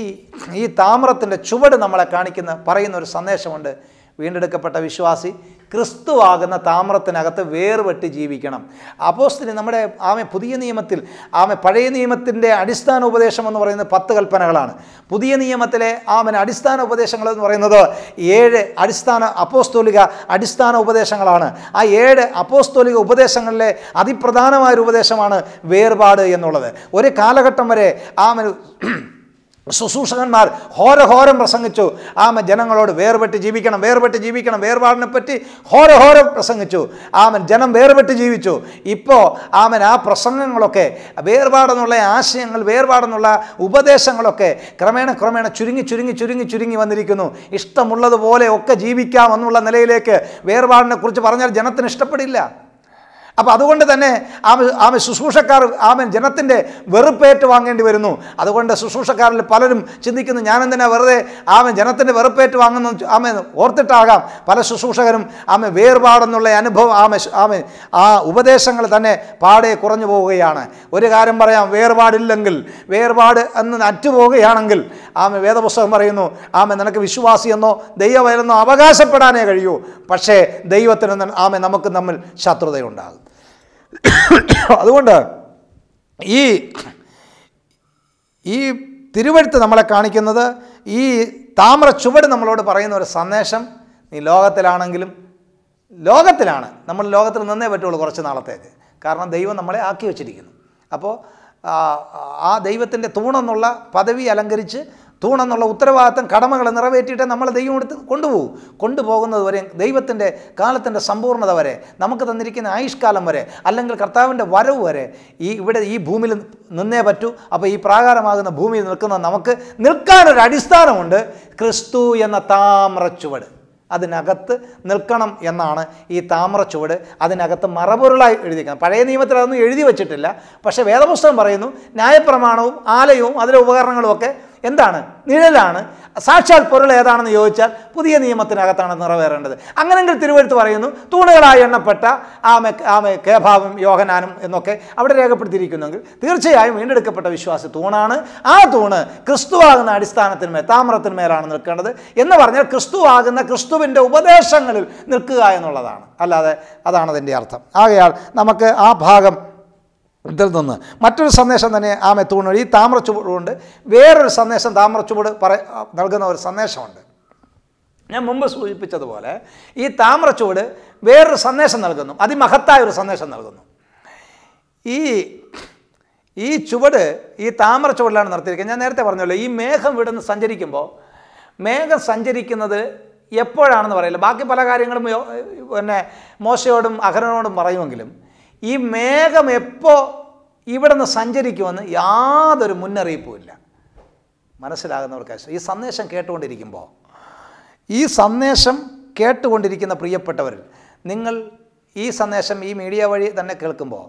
ഈ താമ്രത്തിൻ്റെ ചുവട് നമ്മളെ കാണിക്കുന്ന പറയുന്ന ഒരു സന്ദേശമുണ്ട് വീണ്ടെടുക്കപ്പെട്ട വിശ്വാസി ക്രിസ്തുവാകുന്ന താമ്രത്തിനകത്ത് വേർപെട്ട് ജീവിക്കണം അപ്പോസ്തിന് നമ്മുടെ ആമെ പുതിയ നിയമത്തിൽ ആമെ പഴയ നിയമത്തിൻ്റെ അടിസ്ഥാന ഉപദേശം എന്ന് പറയുന്നത് പത്ത് കൽപ്പനകളാണ് പുതിയ നിയമത്തിലെ ആമൻ അടിസ്ഥാന ഉപദേശങ്ങൾ എന്ന് പറയുന്നത് ഏഴ് അടിസ്ഥാന അപ്പോസ്തോലിക അടിസ്ഥാന ഉപദേശങ്ങളാണ് ആ ഏഴ് അപ്പോസ്തോലിക ഉപദേശങ്ങളിലെ അതിപ്രധാനമായൊരു ഉപദേശമാണ് വേർപാട് എന്നുള്ളത് ഒരു കാലഘട്ടം വരെ ആമൻ ശുശ്രൂഷകന്മാർ ഹോരഹോരം പ്രസംഗിച്ചു ആമ ജനങ്ങളോട് വേർപെട്ട് ജീവിക്കണം വേർപെട്ട് ജീവിക്കണം വേർപാടിനെ പറ്റി ഹോരഹോരം പ്രസംഗിച്ചു ആമൻ ജനം വേർപെട്ട് ജീവിച്ചു ഇപ്പോൾ ആമൻ ആ പ്രസംഗങ്ങളൊക്കെ വേർപാടെന്നുള്ള ആശയങ്ങൾ വേർപാടെന്നുള്ള ഉപദേശങ്ങളൊക്കെ ക്രമേണ ക്രമേണ ചുരുങ്ങി ചുരുങ്ങി ചുരുങ്ങി ചുരുങ്ങി വന്നിരിക്കുന്നു ഇഷ്ടമുള്ളതുപോലെ ഒക്കെ ജീവിക്കാമെന്നുള്ള നിലയിലേക്ക് വേർപാടിനെക്കുറിച്ച് പറഞ്ഞാൽ ജനത്തിന് ഇഷ്ടപ്പെടില്ല അപ്പോൾ അതുകൊണ്ട് തന്നെ ആമ ആമ ശുശ്രൂഷക്കാർ ആമൻ ജനത്തിൻ്റെ വെറുപ്പേറ്റ് വാങ്ങേണ്ടി വരുന്നു അതുകൊണ്ട് ശുശ്രൂഷക്കാരിൽ പലരും ചിന്തിക്കുന്നു ഞാനെന്തിനാ വെറുതെ ആമൻ ജനത്തിൻ്റെ വെറുപ്പേറ്റ് വാങ്ങുന്നു ആമ ഓർത്തിട്ടാകാം പല ശുശ്രൂഷകരും ആമ വേർപാടെന്നുള്ള അനുഭവം ആമ ആമ ആ ഉപദേശങ്ങൾ തന്നെ പാടെ കുറഞ്ഞു പോവുകയാണ് ഒരു കാര്യം പറയാം വേർപാടില്ലെങ്കിൽ വേർപാട് എന്ന് അറ്റുപോവുകയാണെങ്കിൽ ആമ വേദപുസ്തകം പറയുന്നു ആമ നിനക്ക് വിശ്വാസിയെന്നോ ദൈവമെന്നോ അവകാശപ്പെടാനേ കഴിയൂ പക്ഷേ ദൈവത്തിന് ആമ നമുക്ക് തമ്മിൽ ശത്രുതയുണ്ടാകും അതുകൊണ്ട് ഈ ഈ തിരുവഴുത്ത് നമ്മളെ കാണിക്കുന്നത് ഈ താമ്ര ചുവട് നമ്മളോട് പറയുന്ന ഒരു സന്ദേശം നീ ലോകത്തിലാണെങ്കിലും ലോകത്തിലാണ് നമ്മൾ ലോകത്തിൽ നിന്നേ പറ്റുള്ളൂ കുറച്ച് നാളത്തേക്ക് കാരണം ദൈവം നമ്മളെ ആക്കി വച്ചിരിക്കുന്നു അപ്പോൾ ആ ദൈവത്തിൻ്റെ തൂണെന്നുള്ള പദവി അലങ്കരിച്ച് തൂണെന്നുള്ള ഉത്തരവാദിത്തം കടമകൾ നിറവേറ്റിയിട്ട് നമ്മൾ ദൈവം എടുത്ത് കൊണ്ടുപോകും കൊണ്ടുപോകുന്നത് വരെ ദൈവത്തിൻ്റെ കാലത്തിൻ്റെ സമ്പൂർണ്ണത വരെ നമുക്ക് തന്നിരിക്കുന്ന ആയുഷ്കാലം വരെ അല്ലെങ്കിൽ കർത്താവിൻ്റെ വരവ് വരെ ഈ ഇവിടെ ഈ ഭൂമിയിൽ നിന്നേ പറ്റൂ അപ്പോൾ ഈ പ്രാകാരമാകുന്ന ഭൂമിയിൽ നിൽക്കുന്ന നമുക്ക് നിൽക്കാനൊരു അടിസ്ഥാനമുണ്ട് ക്രിസ്തു എന്ന താമ്രച്ചുവട് അതിനകത്ത് നിൽക്കണം എന്നാണ് ഈ താമ്രച്ചുവട് അതിനകത്ത് മറപൊരുളായി എഴുതിയിരിക്കുന്നത് പഴയ നിയമത്തിൽ അതൊന്നും എഴുതി വച്ചിട്ടില്ല പക്ഷേ വേദപുസ്തകം പറയുന്നു ന്യായപ്രമാണവും ആലയവും അതിലെ ഉപകരണങ്ങളും ഒക്കെ എന്താണ് നിഴലാണ് സാക്ഷാൽ പൊരുൾ ഏതാണെന്ന് ചോദിച്ചാൽ പുതിയ നിയമത്തിനകത്താണ് നിറവേറേണ്ടത് അങ്ങനെങ്കിൽ തിരുവഴുത്ത് പറയുന്നു തൂണുകളായി എണ്ണപ്പെട്ട ആമെ ആമെ കേഭാവും യോഹനാനും എന്നൊക്കെ അവിടെ രേഖപ്പെടുത്തിയിരിക്കുന്നെങ്കിൽ തീർച്ചയായും വീണ്ടെടുക്കപ്പെട്ട വിശ്വാസി തൂണാണ് ആ തൂണ് ക്രിസ്തുവാകുന്ന അടിസ്ഥാനത്തിന്മേൽ താമ്രത്തിന്മേലാണ് നിൽക്കേണ്ടത് എന്ന് പറഞ്ഞാൽ ക്രിസ്തുവാകുന്ന ക്രിസ്തുവിൻ്റെ ഉപദേശങ്ങളിൽ നിൽക്കുക എന്നുള്ളതാണ് അല്ലാതെ അതാണ് അർത്ഥം ആകയാൽ നമുക്ക് ആ ഭാഗം ഇതിൽ നിന്ന് മറ്റൊരു സന്ദേശം തന്നെ ആ മെത്തൂണ് ഈ ചുവടുകൊണ്ട് വേറൊരു സന്ദേശം ചുവട് പറ നൽകുന്ന ഒരു സന്ദേശമുണ്ട് ഞാൻ മുമ്പ് സൂചിപ്പിച്ചതുപോലെ ഈ ചുവട് വേറൊരു സന്ദേശം നൽകുന്നു അതിമഹത്തായ ഒരു സന്ദേശം നൽകുന്നു ഈ ഈ ചുവട് ഈ താമ്ര ചുവടിലാണ് നിർത്തിയിരിക്കുന്നത് ഞാൻ നേരത്തെ പറഞ്ഞല്ലോ ഈ മേഘം വിടുന്ന് സഞ്ചരിക്കുമ്പോൾ മേഘം സഞ്ചരിക്കുന്നത് എപ്പോഴാണെന്ന് പറയില്ല ബാക്കി പല കാര്യങ്ങളും പിന്നെ മോശയോടും അഹരനോടും പറയുമെങ്കിലും ഈ മേഘം എപ്പോൾ നിന്ന് സഞ്ചരിക്കുമെന്ന് യാതൊരു മുന്നറിയിപ്പുമില്ല മനസ്സിലാകുന്നവർക്ക് ഈ സന്ദേശം കേട്ടുകൊണ്ടിരിക്കുമ്പോൾ ഈ സന്ദേശം കേട്ടുകൊണ്ടിരിക്കുന്ന പ്രിയപ്പെട്ടവരിൽ നിങ്ങൾ ഈ സന്ദേശം ഈ മീഡിയ വഴി തന്നെ കേൾക്കുമ്പോൾ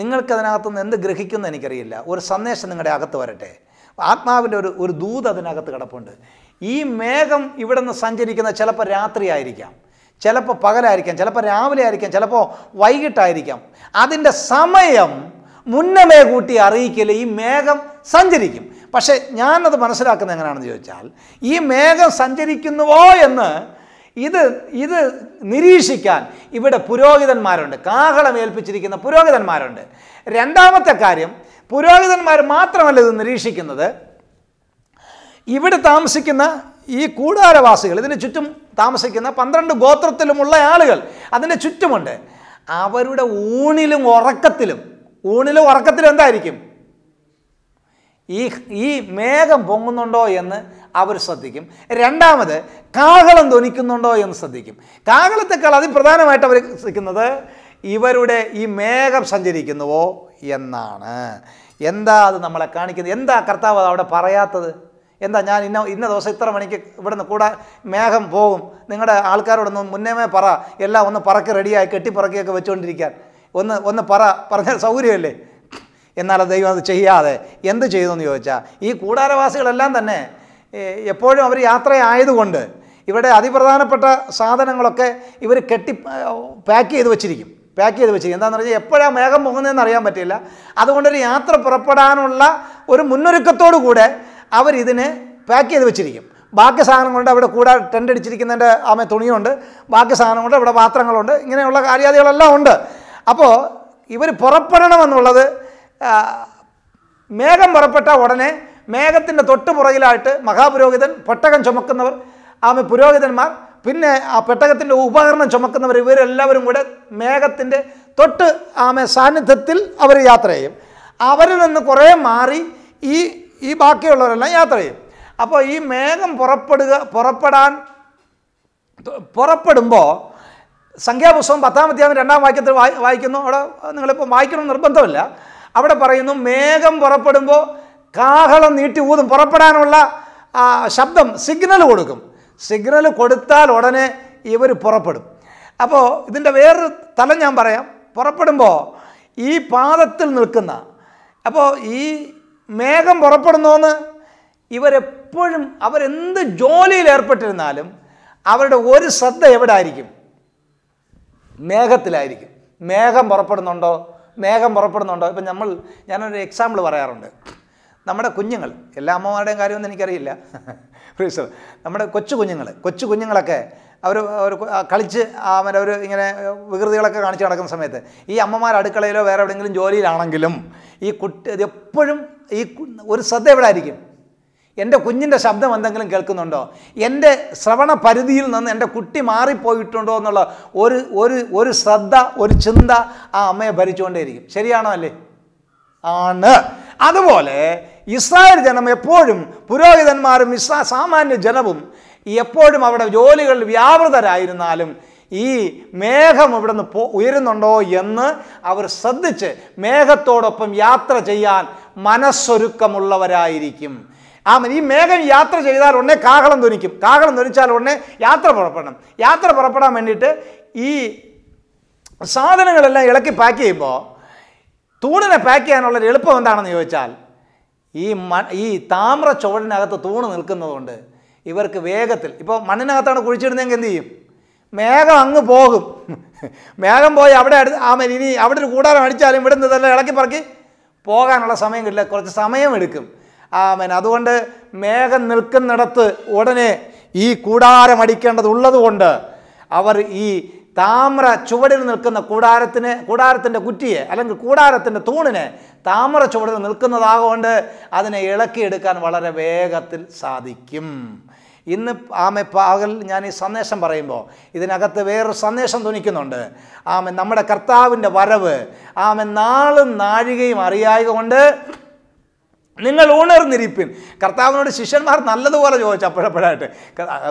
നിങ്ങൾക്കതിനകത്തു നിന്ന് എന്ത് ഗ്രഹിക്കുന്നു എനിക്കറിയില്ല ഒരു സന്ദേശം നിങ്ങളുടെ അകത്ത് വരട്ടെ ആത്മാവിൻ്റെ ഒരു ഒരു ദൂത് അതിനകത്ത് കിടപ്പുണ്ട് ഈ മേഘം ഇവിടെ നിന്ന് സഞ്ചരിക്കുന്ന ചിലപ്പോൾ രാത്രിയായിരിക്കാം ചിലപ്പോൾ പകലായിരിക്കാം ചിലപ്പോൾ രാവിലെ ആയിരിക്കാം ചിലപ്പോൾ വൈകിട്ടായിരിക്കാം അതിൻ്റെ സമയം മുന്നമേ കൂട്ടി അറിയിക്കൽ ഈ മേഘം സഞ്ചരിക്കും പക്ഷേ ഞാനത് മനസ്സിലാക്കുന്നത് എങ്ങനെയാണെന്ന് ചോദിച്ചാൽ ഈ മേഘം സഞ്ചരിക്കുന്നുവോ എന്ന് ഇത് ഇത് നിരീക്ഷിക്കാൻ ഇവിടെ പുരോഹിതന്മാരുണ്ട് കാഹളം ഏൽപ്പിച്ചിരിക്കുന്ന പുരോഹിതന്മാരുണ്ട് രണ്ടാമത്തെ കാര്യം പുരോഹിതന്മാർ മാത്രമല്ല ഇത് നിരീക്ഷിക്കുന്നത് ഇവിടെ താമസിക്കുന്ന ഈ കൂടാരവാസികൾ ഇതിന് ചുറ്റും താമസിക്കുന്ന പന്ത്രണ്ട് ഗോത്രത്തിലുമുള്ള ആളുകൾ അതിൻ്റെ ചുറ്റുമുണ്ട് അവരുടെ ഊണിലും ഉറക്കത്തിലും ഊണിലും ഉറക്കത്തിലും എന്തായിരിക്കും ഈ ഈ മേഘം പൊങ്ങുന്നുണ്ടോ എന്ന് അവർ ശ്രദ്ധിക്കും രണ്ടാമത് കാഹളം ധ്വനിക്കുന്നുണ്ടോ എന്ന് ശ്രദ്ധിക്കും കാഹളത്തെക്കാൾ അതിപ്രധാനമായിട്ട് അവർ ശ്രദ്ധിക്കുന്നത് ഇവരുടെ ഈ മേഘം സഞ്ചരിക്കുന്നുവോ എന്നാണ് എന്താ അത് നമ്മളെ കാണിക്കുന്നത് എന്താ കർത്താവ് അവിടെ പറയാത്തത് എന്താ ഞാൻ ഇന്ന ഇന്ന ദിവസം ഇത്ര മണിക്ക് ഇവിടുന്ന് കൂടാ മേഘം പോകും നിങ്ങളുടെ ആൾക്കാരോടൊന്നും മുന്നേമേ പറ എല്ലാം ഒന്ന് പറക്കി റെഡിയായി കെട്ടിപ്പറക്കിയൊക്കെ വെച്ചുകൊണ്ടിരിക്കാൻ ഒന്ന് ഒന്ന് പറ പറഞ്ഞ സൗകര്യമല്ലേ എന്നാൽ ദൈവം അത് ചെയ്യാതെ എന്ത് ചെയ്തു എന്ന് ചോദിച്ചാൽ ഈ കൂടാരവാസികളെല്ലാം തന്നെ എപ്പോഴും അവർ യാത്രയായതുകൊണ്ട് ഇവിടെ അതിപ്രധാനപ്പെട്ട സാധനങ്ങളൊക്കെ ഇവർ കെട്ടി പാക്ക് ചെയ്ത് വെച്ചിരിക്കും പാക്ക് ചെയ്ത് വെച്ചിരിക്കും എന്താണെന്ന് പറഞ്ഞാൽ എപ്പോഴാണ് മേഘം പോകുന്നതെന്ന് അറിയാൻ പറ്റില്ല അതുകൊണ്ടൊരു യാത്ര പുറപ്പെടാനുള്ള ഒരു മുന്നൊരുക്കത്തോടു കൂടെ അവരിതിന് പാക്ക് ചെയ്ത് വെച്ചിരിക്കും ബാക്കി സാധനം കൊണ്ട് അവിടെ കൂടെ ടെൻ്റ് അടിച്ചിരിക്കുന്നതിൻ്റെ ആമേ തുണിയുണ്ട് ബാക്കി സാധനം കൊണ്ട് അവിടെ പാത്രങ്ങളുണ്ട് ഇങ്ങനെയുള്ള കാര്യാദികളെല്ലാം ഉണ്ട് അപ്പോൾ ഇവർ പുറപ്പെടണമെന്നുള്ളത് മേഘം പുറപ്പെട്ട ഉടനെ മേഘത്തിൻ്റെ തൊട്ട് പുറകിലായിട്ട് മഹാപുരോഹിതൻ പെട്ടകം ചുമക്കുന്നവർ ആമേ പുരോഹിതന്മാർ പിന്നെ ആ പെട്ടകത്തിൻ്റെ ഉപകരണം ചുമക്കുന്നവർ ഇവരെല്ലാവരും കൂടെ മേഘത്തിൻ്റെ തൊട്ട് ആമേ സാന്നിധ്യത്തിൽ അവർ യാത്ര ചെയ്യും അവരിൽ നിന്ന് കുറേ മാറി ഈ ഈ ബാക്കിയുള്ളവരെല്ലാം യാത്ര ചെയ്യും അപ്പോൾ ഈ മേഘം പുറപ്പെടുക പുറപ്പെടാൻ പുറപ്പെടുമ്പോൾ സംഖ്യാപുസ്തകം പത്താമത്തെ രണ്ടാം വാക്യത്തിൽ വായി വായിക്കുന്നു അവിടെ നിങ്ങളിപ്പോൾ വായിക്കണം നിർബന്ധമില്ല അവിടെ പറയുന്നു മേഘം പുറപ്പെടുമ്പോൾ കാഹളം നീട്ടി ഊതും പുറപ്പെടാനുള്ള ശബ്ദം സിഗ്നൽ കൊടുക്കും സിഗ്നൽ കൊടുത്താൽ ഉടനെ ഇവർ പുറപ്പെടും അപ്പോൾ ഇതിൻ്റെ വേറൊരു തലം ഞാൻ പറയാം പുറപ്പെടുമ്പോൾ ഈ പാദത്തിൽ നിൽക്കുന്ന അപ്പോൾ ഈ മേഘം പുറപ്പെടുന്നോന്ന് ഇവരെപ്പോഴും അവരെന്ത് ജോലിയിൽ ഏർപ്പെട്ടിരുന്നാലും അവരുടെ ഒരു ശ്രദ്ധ എവിടെ ആയിരിക്കും മേഘത്തിലായിരിക്കും മേഘം പുറപ്പെടുന്നുണ്ടോ മേഘം പുറപ്പെടുന്നുണ്ടോ ഇപ്പം നമ്മൾ ഞാനൊരു എക്സാമ്പിൾ പറയാറുണ്ട് നമ്മുടെ കുഞ്ഞുങ്ങൾ എല്ലാ അമ്മമാരുടെയും കാര്യമൊന്നും എനിക്കറിയില്ല ഫ്രീസർ നമ്മുടെ കൊച്ചു കുഞ്ഞുങ്ങൾ കൊച്ചു കുഞ്ഞുങ്ങളൊക്കെ അവർ ഒരു കളിച്ച് അവരവർ ഇങ്ങനെ വികൃതികളൊക്കെ കാണിച്ച് നടക്കുന്ന സമയത്ത് ഈ അമ്മമാർ അടുക്കളയിലോ വേറെ എവിടെയെങ്കിലും ജോലിയിലാണെങ്കിലും ഈ കുട്ടി എപ്പോഴും ഈ ഒരു ശ്രദ്ധ എവിടെ ആയിരിക്കും എൻ്റെ കുഞ്ഞിൻ്റെ ശബ്ദം എന്തെങ്കിലും കേൾക്കുന്നുണ്ടോ എൻ്റെ ശ്രവണ പരിധിയിൽ നിന്ന് എൻ്റെ കുട്ടി മാറിപ്പോയിട്ടുണ്ടോ എന്നുള്ള ഒരു ഒരു ഒരു ശ്രദ്ധ ഒരു ചിന്ത ആ അമ്മയെ ഭരിച്ചുകൊണ്ടേയിരിക്കും ശരിയാണോ അല്ലേ ആണ് അതുപോലെ ഇസ്രായേൽ ജനം എപ്പോഴും പുരോഹിതന്മാരും ഇസ്രാ സാമാന്യ ജനവും എപ്പോഴും അവിടെ ജോലികളിൽ വ്യാപൃതരായിരുന്നാലും ഈ മേഘം ഇവിടുന്ന് പോ ഉയരുന്നുണ്ടോ എന്ന് അവർ ശ്രദ്ധിച്ച് മേഘത്തോടൊപ്പം യാത്ര ചെയ്യാൻ മനസ്സൊരുക്കമുള്ളവരായിരിക്കും ആ ഈ മേഘം യാത്ര ചെയ്താൽ ഉടനെ കാഹളം ധനിക്കും കാഹളം ധനിച്ചാൽ ഉടനെ യാത്ര പുറപ്പെടണം യാത്ര പുറപ്പെടാൻ വേണ്ടിയിട്ട് ഈ സാധനങ്ങളെല്ലാം ഇളക്കി പാക്ക് ചെയ്യുമ്പോൾ തൂണിനെ പാക്ക് ചെയ്യാനുള്ളൊരു എളുപ്പം എന്താണെന്ന് ചോദിച്ചാൽ ഈ മ ഈ താമ്ര ചുവടിനകത്ത് തൂണ് നിൽക്കുന്നതുകൊണ്ട് ഇവർക്ക് വേഗത്തിൽ ഇപ്പോൾ മണ്ണിനകത്താണ് കുഴിച്ചിടുന്നതെങ്കിൽ എന്ത് ചെയ്യും മേഘം അങ്ങ് പോകും മേഘം പോയി അവിടെ അടുത്ത് ആ ഇനി അവിടെ ഒരു കൂടാരം അടിച്ചാലും ഇവിടെ നിന്ന് ഇതെല്ലാം ഇളക്കി പറക്കി പോകാനുള്ള സമയം കിട്ടില്ല കുറച്ച് സമയമെടുക്കും ആമൻ അതുകൊണ്ട് മേഘം നിൽക്കുന്നിടത്ത് ഉടനെ ഈ കൂടാരം അടിക്കേണ്ടതുള്ളതുകൊണ്ട് അവർ ഈ താമ്ര ചുവടിൽ നിൽക്കുന്ന കൂടാരത്തിന് കൂടാരത്തിൻ്റെ കുറ്റിയെ അല്ലെങ്കിൽ കൂടാരത്തിൻ്റെ തൂണിനെ താമ്ര ചുവടിൽ നിൽക്കുന്നതാകൊണ്ട് അതിനെ ഇളക്കിയെടുക്കാൻ വളരെ വേഗത്തിൽ സാധിക്കും ഇന്ന് ആമെ പകൽ ഞാൻ ഈ സന്ദേശം പറയുമ്പോൾ ഇതിനകത്ത് വേറൊരു സന്ദേശം തുണിക്കുന്നുണ്ട് ആമെ നമ്മുടെ കർത്താവിൻ്റെ വരവ് ആമെ നാളും നാഴികയും അറിയായത് കൊണ്ട് നിങ്ങൾ ഉണർന്നിരിപ്പിൻ കർത്താവിനോട് ശിഷ്യന്മാർ നല്ലതുപോലെ ചോദിച്ചു അപ്പോഴപ്പോഴായിട്ട്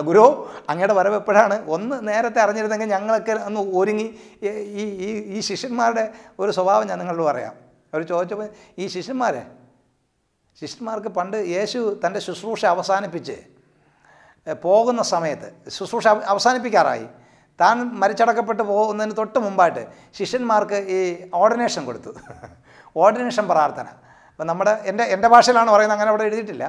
ഗുരു അങ്ങയുടെ വരവ് എപ്പോഴാണ് ഒന്ന് നേരത്തെ അറിഞ്ഞിരുന്നെങ്കിൽ ഞങ്ങളൊക്കെ ഒന്ന് ഒരുങ്ങി ഈ ഈ ഈ ശിഷ്യന്മാരുടെ ഒരു സ്വഭാവം ഞാൻ നിങ്ങളോട് പറയാം അവർ ചോദിച്ചപ്പോൾ ഈ ശിഷ്യന്മാരെ ശിഷ്യന്മാർക്ക് പണ്ട് യേശു തൻ്റെ ശുശ്രൂഷ അവസാനിപ്പിച്ച് പോകുന്ന സമയത്ത് ശുശ്രൂഷ അവസാനിപ്പിക്കാറായി താൻ മരിച്ചടക്കപ്പെട്ട് പോകുന്നതിന് തൊട്ട് മുമ്പായിട്ട് ശിഷ്യന്മാർക്ക് ഈ ഓർഡിനേഷൻ കൊടുത്തു ഓർഡിനേഷൻ പ്രാർത്ഥന അപ്പം നമ്മുടെ എൻ്റെ എൻ്റെ ഭാഷയിലാണ് പറയുന്നത് അങ്ങനെ അവിടെ എഴുതിയിട്ടില്ല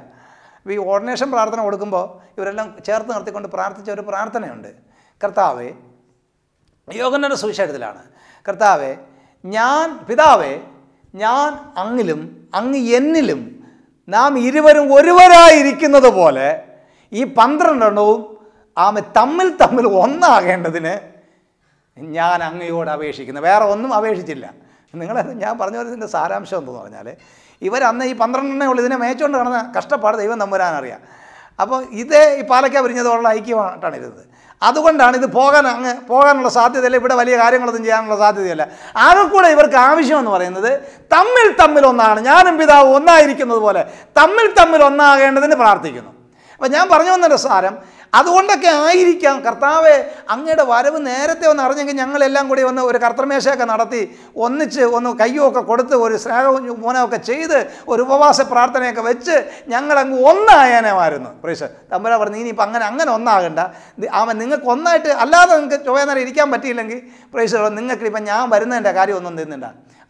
അപ്പോൾ ഈ ഓർഡിനേഷൻ പ്രാർത്ഥന കൊടുക്കുമ്പോൾ ഇവരെല്ലാം ചേർത്ത് നിർത്തിക്കൊണ്ട് പ്രാർത്ഥിച്ച ഒരു പ്രാർത്ഥനയുണ്ട് കർത്താവേ യോഗനൻ്റെ സുവിശേഷത്തിലാണ് കർത്താവെ ഞാൻ പിതാവേ ഞാൻ അങ്ങിലും അങ്ങ് എന്നിലും നാം ഇരുവരും ഒരുവരായിരിക്കുന്നത് പോലെ ഈ പന്ത്രണ്ടെണ്ണവും ആമ തമ്മിൽ തമ്മിൽ ഒന്നാകേണ്ടതിന് ഞാൻ അങ്ങയോട് അപേക്ഷിക്കുന്നു വേറെ ഒന്നും അപേക്ഷിച്ചില്ല നിങ്ങൾ ഞാൻ പറഞ്ഞ പോലെ ഇതിൻ്റെ സാരാംശം എന്ന് പറഞ്ഞാൽ ഇവരന്ന് ഈ പന്ത്രണ്ടെണ്ണേ ഉള്ളൂ ഇതിനെ മേച്ചുകൊണ്ട് നടന്ന കഷ്ടപ്പാട് ദൈവം നമ്പുരാനറിയാം അപ്പോൾ ഇതേ ഈ പാലക്ക പിരിഞ്ഞതോടുള്ള ഐക്യമായിട്ടാണ് ഇരുന്നത് അതുകൊണ്ടാണ് ഇത് പോകാൻ അങ്ങ് പോകാനുള്ള സാധ്യതയില്ല ഇവിടെ വലിയ കാര്യങ്ങളൊന്നും ചെയ്യാനുള്ള സാധ്യതയില്ല ആകെ കൂടെ ഇവർക്ക് ആവശ്യമെന്ന് പറയുന്നത് തമ്മിൽ തമ്മിൽ ഒന്നാണ് ഞാനും പിതാവ് ഒന്നായിരിക്കുന്നത് പോലെ തമ്മിൽ തമ്മിൽ ഒന്നാകേണ്ടതിന് പ്രാർത്ഥിക്കുന്നു അപ്പം ഞാൻ പറഞ്ഞു വന്നതിൻ്റെ സാരം അതുകൊണ്ടൊക്കെ ആയിരിക്കാം കർത്താവ് അങ്ങയുടെ വരവ് നേരത്തെ ഒന്ന് അറിഞ്ഞെങ്കിൽ ഞങ്ങളെല്ലാം കൂടി ഒന്ന് ഒരു കർത്തർമേശയൊക്കെ നടത്തി ഒന്നിച്ച് ഒന്ന് കയ്യുമൊക്കെ കൊടുത്ത് ഒരു സ്നേഹവും മോനമൊക്കെ ചെയ്ത് ഒരു ഉപവാസ പ്രാർത്ഥനയൊക്കെ വെച്ച് ഞങ്ങളങ്ങ് ഒന്നായേനമായിരുന്നു പ്രേഷ തമ്പുരാ പറഞ്ഞു ഇനി ഇപ്പം അങ്ങനെ അങ്ങനെ ഒന്നാകണ്ട അവൻ നിങ്ങൾക്ക് ഒന്നായിട്ട് അല്ലാതെ നിങ്ങൾക്ക് ചൊവ്വേനേരം ഇരിക്കാൻ പറ്റിയില്ലെങ്കിൽ നിങ്ങൾക്ക് ഇപ്പം ഞാൻ വരുന്നതിൻ്റെ കാര്യമൊന്നും തിന്നില്ല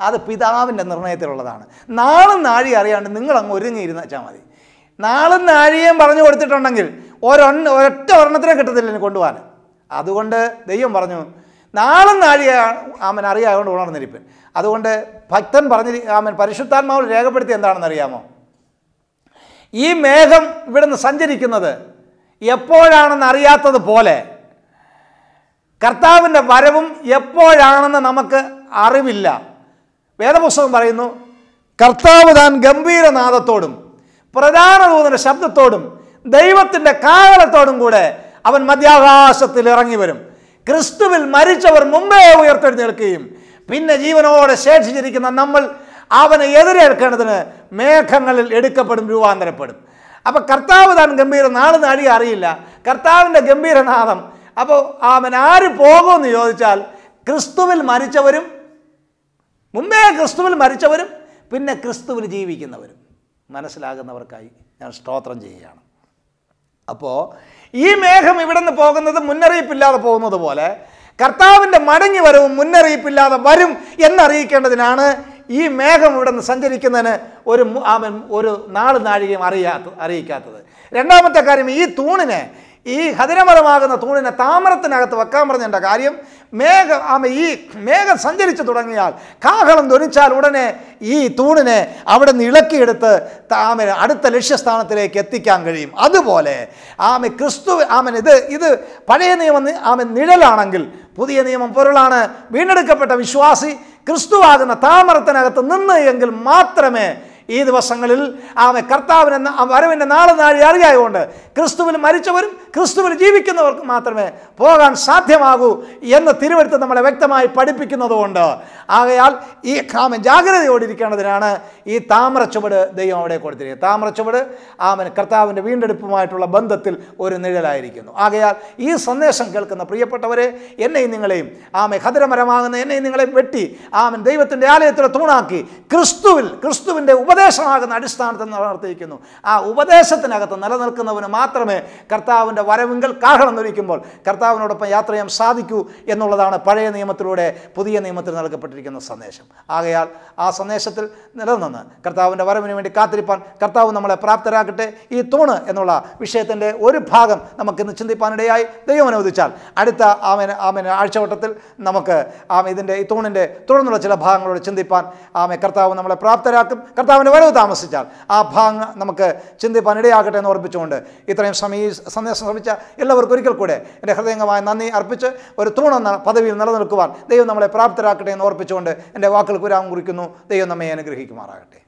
അത് പിതാവിൻ്റെ നിർണയത്തിലുള്ളതാണ് നാളും നാഴി അറിയാണ്ട് നിങ്ങളങ്ങ് ഒരുങ്ങിയിരുന്നാൽ മതി നാളും നാഴികയും പറഞ്ഞു കൊടുത്തിട്ടുണ്ടെങ്കിൽ ഒരൊന്ന് ഒരൊറ്റ ഒരെണ്ണത്തിനെ കിട്ടത്തില്ല കൊണ്ടുപോകാൻ അതുകൊണ്ട് ദൈവം പറഞ്ഞു നാളും നാഴിയ ആമൻ അറിയാതുകൊണ്ട് ഉണർന്നിരിപ്പൻ അതുകൊണ്ട് ഭക്തൻ പറഞ്ഞ ആമൻ പരിശുദ്ധാത്മാവ് രേഖപ്പെടുത്തി എന്താണെന്ന് അറിയാമോ ഈ മേഘം ഇവിടെ നിന്ന് സഞ്ചരിക്കുന്നത് എപ്പോഴാണെന്ന് അറിയാത്തത് പോലെ കർത്താവിൻ്റെ വരവും എപ്പോഴാണെന്ന് നമുക്ക് അറിവില്ല വേദപുസ്തകം പറയുന്നു കർത്താവ് താൻ ഗംഭീരനാഥത്തോടും പ്രധാന ദൂതന ശബ്ദത്തോടും ദൈവത്തിൻ്റെ കാവലത്തോടും കൂടെ അവൻ മധ്യാകാശത്തിൽ ഇറങ്ങി വരും ക്രിസ്തുവിൽ മരിച്ചവർ മുമ്പേ ഉയർത്തെഴുന്നേൽക്കുകയും പിന്നെ ജീവനോടെ ശേഷിച്ചിരിക്കുന്ന നമ്മൾ അവനെ എതിരേൽക്കേണ്ടതിന് മേഘങ്ങളിൽ എടുക്കപ്പെടും രൂപാന്തരപ്പെടും അപ്പോൾ കർത്താവ് താൻ ഗംഭീര നാട് നാഴി അറിയില്ല കർത്താവിൻ്റെ ഗംഭീരനാഥം അപ്പോൾ അവൻ ആര് പോകുമെന്ന് ചോദിച്ചാൽ ക്രിസ്തുവിൽ മരിച്ചവരും മുമ്പേ ക്രിസ്തുവിൽ മരിച്ചവരും പിന്നെ ക്രിസ്തുവിൽ ജീവിക്കുന്നവരും മനസ്സിലാകുന്നവർക്കായി ഞാൻ സ്തോത്രം ചെയ്യുകയാണ് അപ്പോൾ ഈ മേഘം ഇവിടെ നിന്ന് പോകുന്നത് മുന്നറിയിപ്പില്ലാതെ പോകുന്നത് പോലെ കർത്താവിൻ്റെ മടങ്ങി വരവും മുന്നറിയിപ്പില്ലാതെ വരും എന്നറിയിക്കേണ്ടതിനാണ് ഈ മേഘം ഇവിടെ നിന്ന് സഞ്ചരിക്കുന്നതിന് ഒരു ആമൻ ഒരു നാളും നാഴികയും അറിയാത്ത അറിയിക്കാത്തത് രണ്ടാമത്തെ കാര്യം ഈ തൂണിനെ ഈ ഹതിരമരമാകുന്ന തൂണിനെ താമരത്തിനകത്ത് വെക്കാൻ എൻ്റെ കാര്യം മേഘ ആമ ഈ മേഘം സഞ്ചരിച്ചു തുടങ്ങിയാൽ കാഹളം ധനിച്ചാൽ ഉടനെ ഈ തൂണിനെ അവിടെ നിന്ന് ഇളക്കിയെടുത്ത് താമര അടുത്ത ലക്ഷ്യസ്ഥാനത്തിലേക്ക് എത്തിക്കാൻ കഴിയും അതുപോലെ ആമ ക്രിസ്തു ആമൻ ഇത് ഇത് പഴയ നിയമം ആമൻ നിഴലാണെങ്കിൽ പുതിയ നിയമം പൊരുളാണ് വീണ്ടെടുക്കപ്പെട്ട വിശ്വാസി ക്രിസ്തുവാകുന്ന താമരത്തിനകത്ത് നിന്ന് എങ്കിൽ മാത്രമേ ഈ ദിവസങ്ങളിൽ ആമ കർത്താവിനെന്ന വരവിൻ്റെ നാളെ നാഴി അറിയായതുകൊണ്ട് ക്രിസ്തുവിൽ മരിച്ചവരും ക്രിസ്തുവിൽ ജീവിക്കുന്നവർക്ക് മാത്രമേ പോകാൻ സാധ്യമാകൂ എന്ന് തിരുവരുത്തം നമ്മളെ വ്യക്തമായി പഠിപ്പിക്കുന്നതുകൊണ്ട് ആകയാൽ ഈ ആമൻ ജാഗ്രതയോടിരിക്കേണ്ടതിനാണ് ഈ താമ്രച്ചുവട് ദൈവം അവിടെ കൊടുത്തിരിക്കുന്നത് താമ്രച്ചുവട് ആമൻ കർത്താവിൻ്റെ വീണ്ടെടുപ്പുമായിട്ടുള്ള ബന്ധത്തിൽ ഒരു നിഴലായിരിക്കുന്നു ആകയാൽ ഈ സന്ദേശം കേൾക്കുന്ന പ്രിയപ്പെട്ടവരെ എന്നെയും നിങ്ങളെയും ആമെ ഖദരമരമാകുന്ന എന്നെയും നിങ്ങളെയും വെട്ടി ആമൻ ദൈവത്തിൻ്റെ ആലയത്തിലെ തൂണാക്കി ക്രിസ്തുവിൽ ക്രിസ്തുവിൻ്റെ ഉപദേശമാകുന്ന അടിസ്ഥാനത്തിൽ നടത്തിയിരിക്കുന്നു ആ ഉപദേശത്തിനകത്ത് നിലനിൽക്കുന്നവന് മാത്രമേ കർത്താവിൻ്റെ കർത്താവിൻ്റെ വരവിങ്കൽ കാഹളം ധരിക്കുമ്പോൾ കർത്താവിനോടൊപ്പം യാത്ര ചെയ്യാൻ സാധിക്കൂ എന്നുള്ളതാണ് പഴയ നിയമത്തിലൂടെ പുതിയ നിയമത്തിൽ നൽകപ്പെട്ടിരിക്കുന്ന സന്ദേശം ആകയാൽ ആ സന്ദേശത്തിൽ നിലനിന്ന് കർത്താവിൻ്റെ വരവിന് വേണ്ടി കാത്തിരിപ്പാൻ കർത്താവ് നമ്മളെ പ്രാപ്തരാക്കട്ടെ ഈ തൂണ് എന്നുള്ള വിഷയത്തിൻ്റെ ഒരു ഭാഗം നമുക്കിന്ന് ചിന്തിപ്പാനിടയായി ദൈവം അനുവദിച്ചാൽ അടുത്ത ആമേന ആമേന ആഴ്ചവട്ടത്തിൽ നമുക്ക് ആമ ഇതിൻ്റെ ഈ തൂണിൻ്റെ തുടർന്നുള്ള ചില ഭാഗങ്ങളോട് ചിന്തിപ്പാൻ ആമേ കർത്താവ് നമ്മളെ പ്രാപ്തരാക്കും കർത്താവിൻ്റെ വരവ് താമസിച്ചാൽ ആ ഭാഗം നമുക്ക് ചിന്തിപ്പാൻ ഇടയാകട്ടെ എന്ന് ഓർപ്പിച്ചുകൊണ്ട് ഇത്രയും സമയം ഈ സന്ദേശം ശ്രമിച്ച എല്ലാവർക്കും ഒരിക്കൽ കൂടെ എൻ്റെ ഹൃദയംഗമായ നന്ദി അർപ്പിച്ച് ഒരു തൂണ പദവിയിൽ നിലനിൽക്കുവാൻ ദൈവം നമ്മളെ പ്രാപ്തരാക്കട്ടെ എന്ന് ഓർപ്പിച്ചുകൊണ്ട് എൻ്റെ വാക്കുകൾ വിരാമം കുറിക്കുന്നു ദൈവം നമ്മെ അനുഗ്രഹിക്കുമാറാകട്ടെ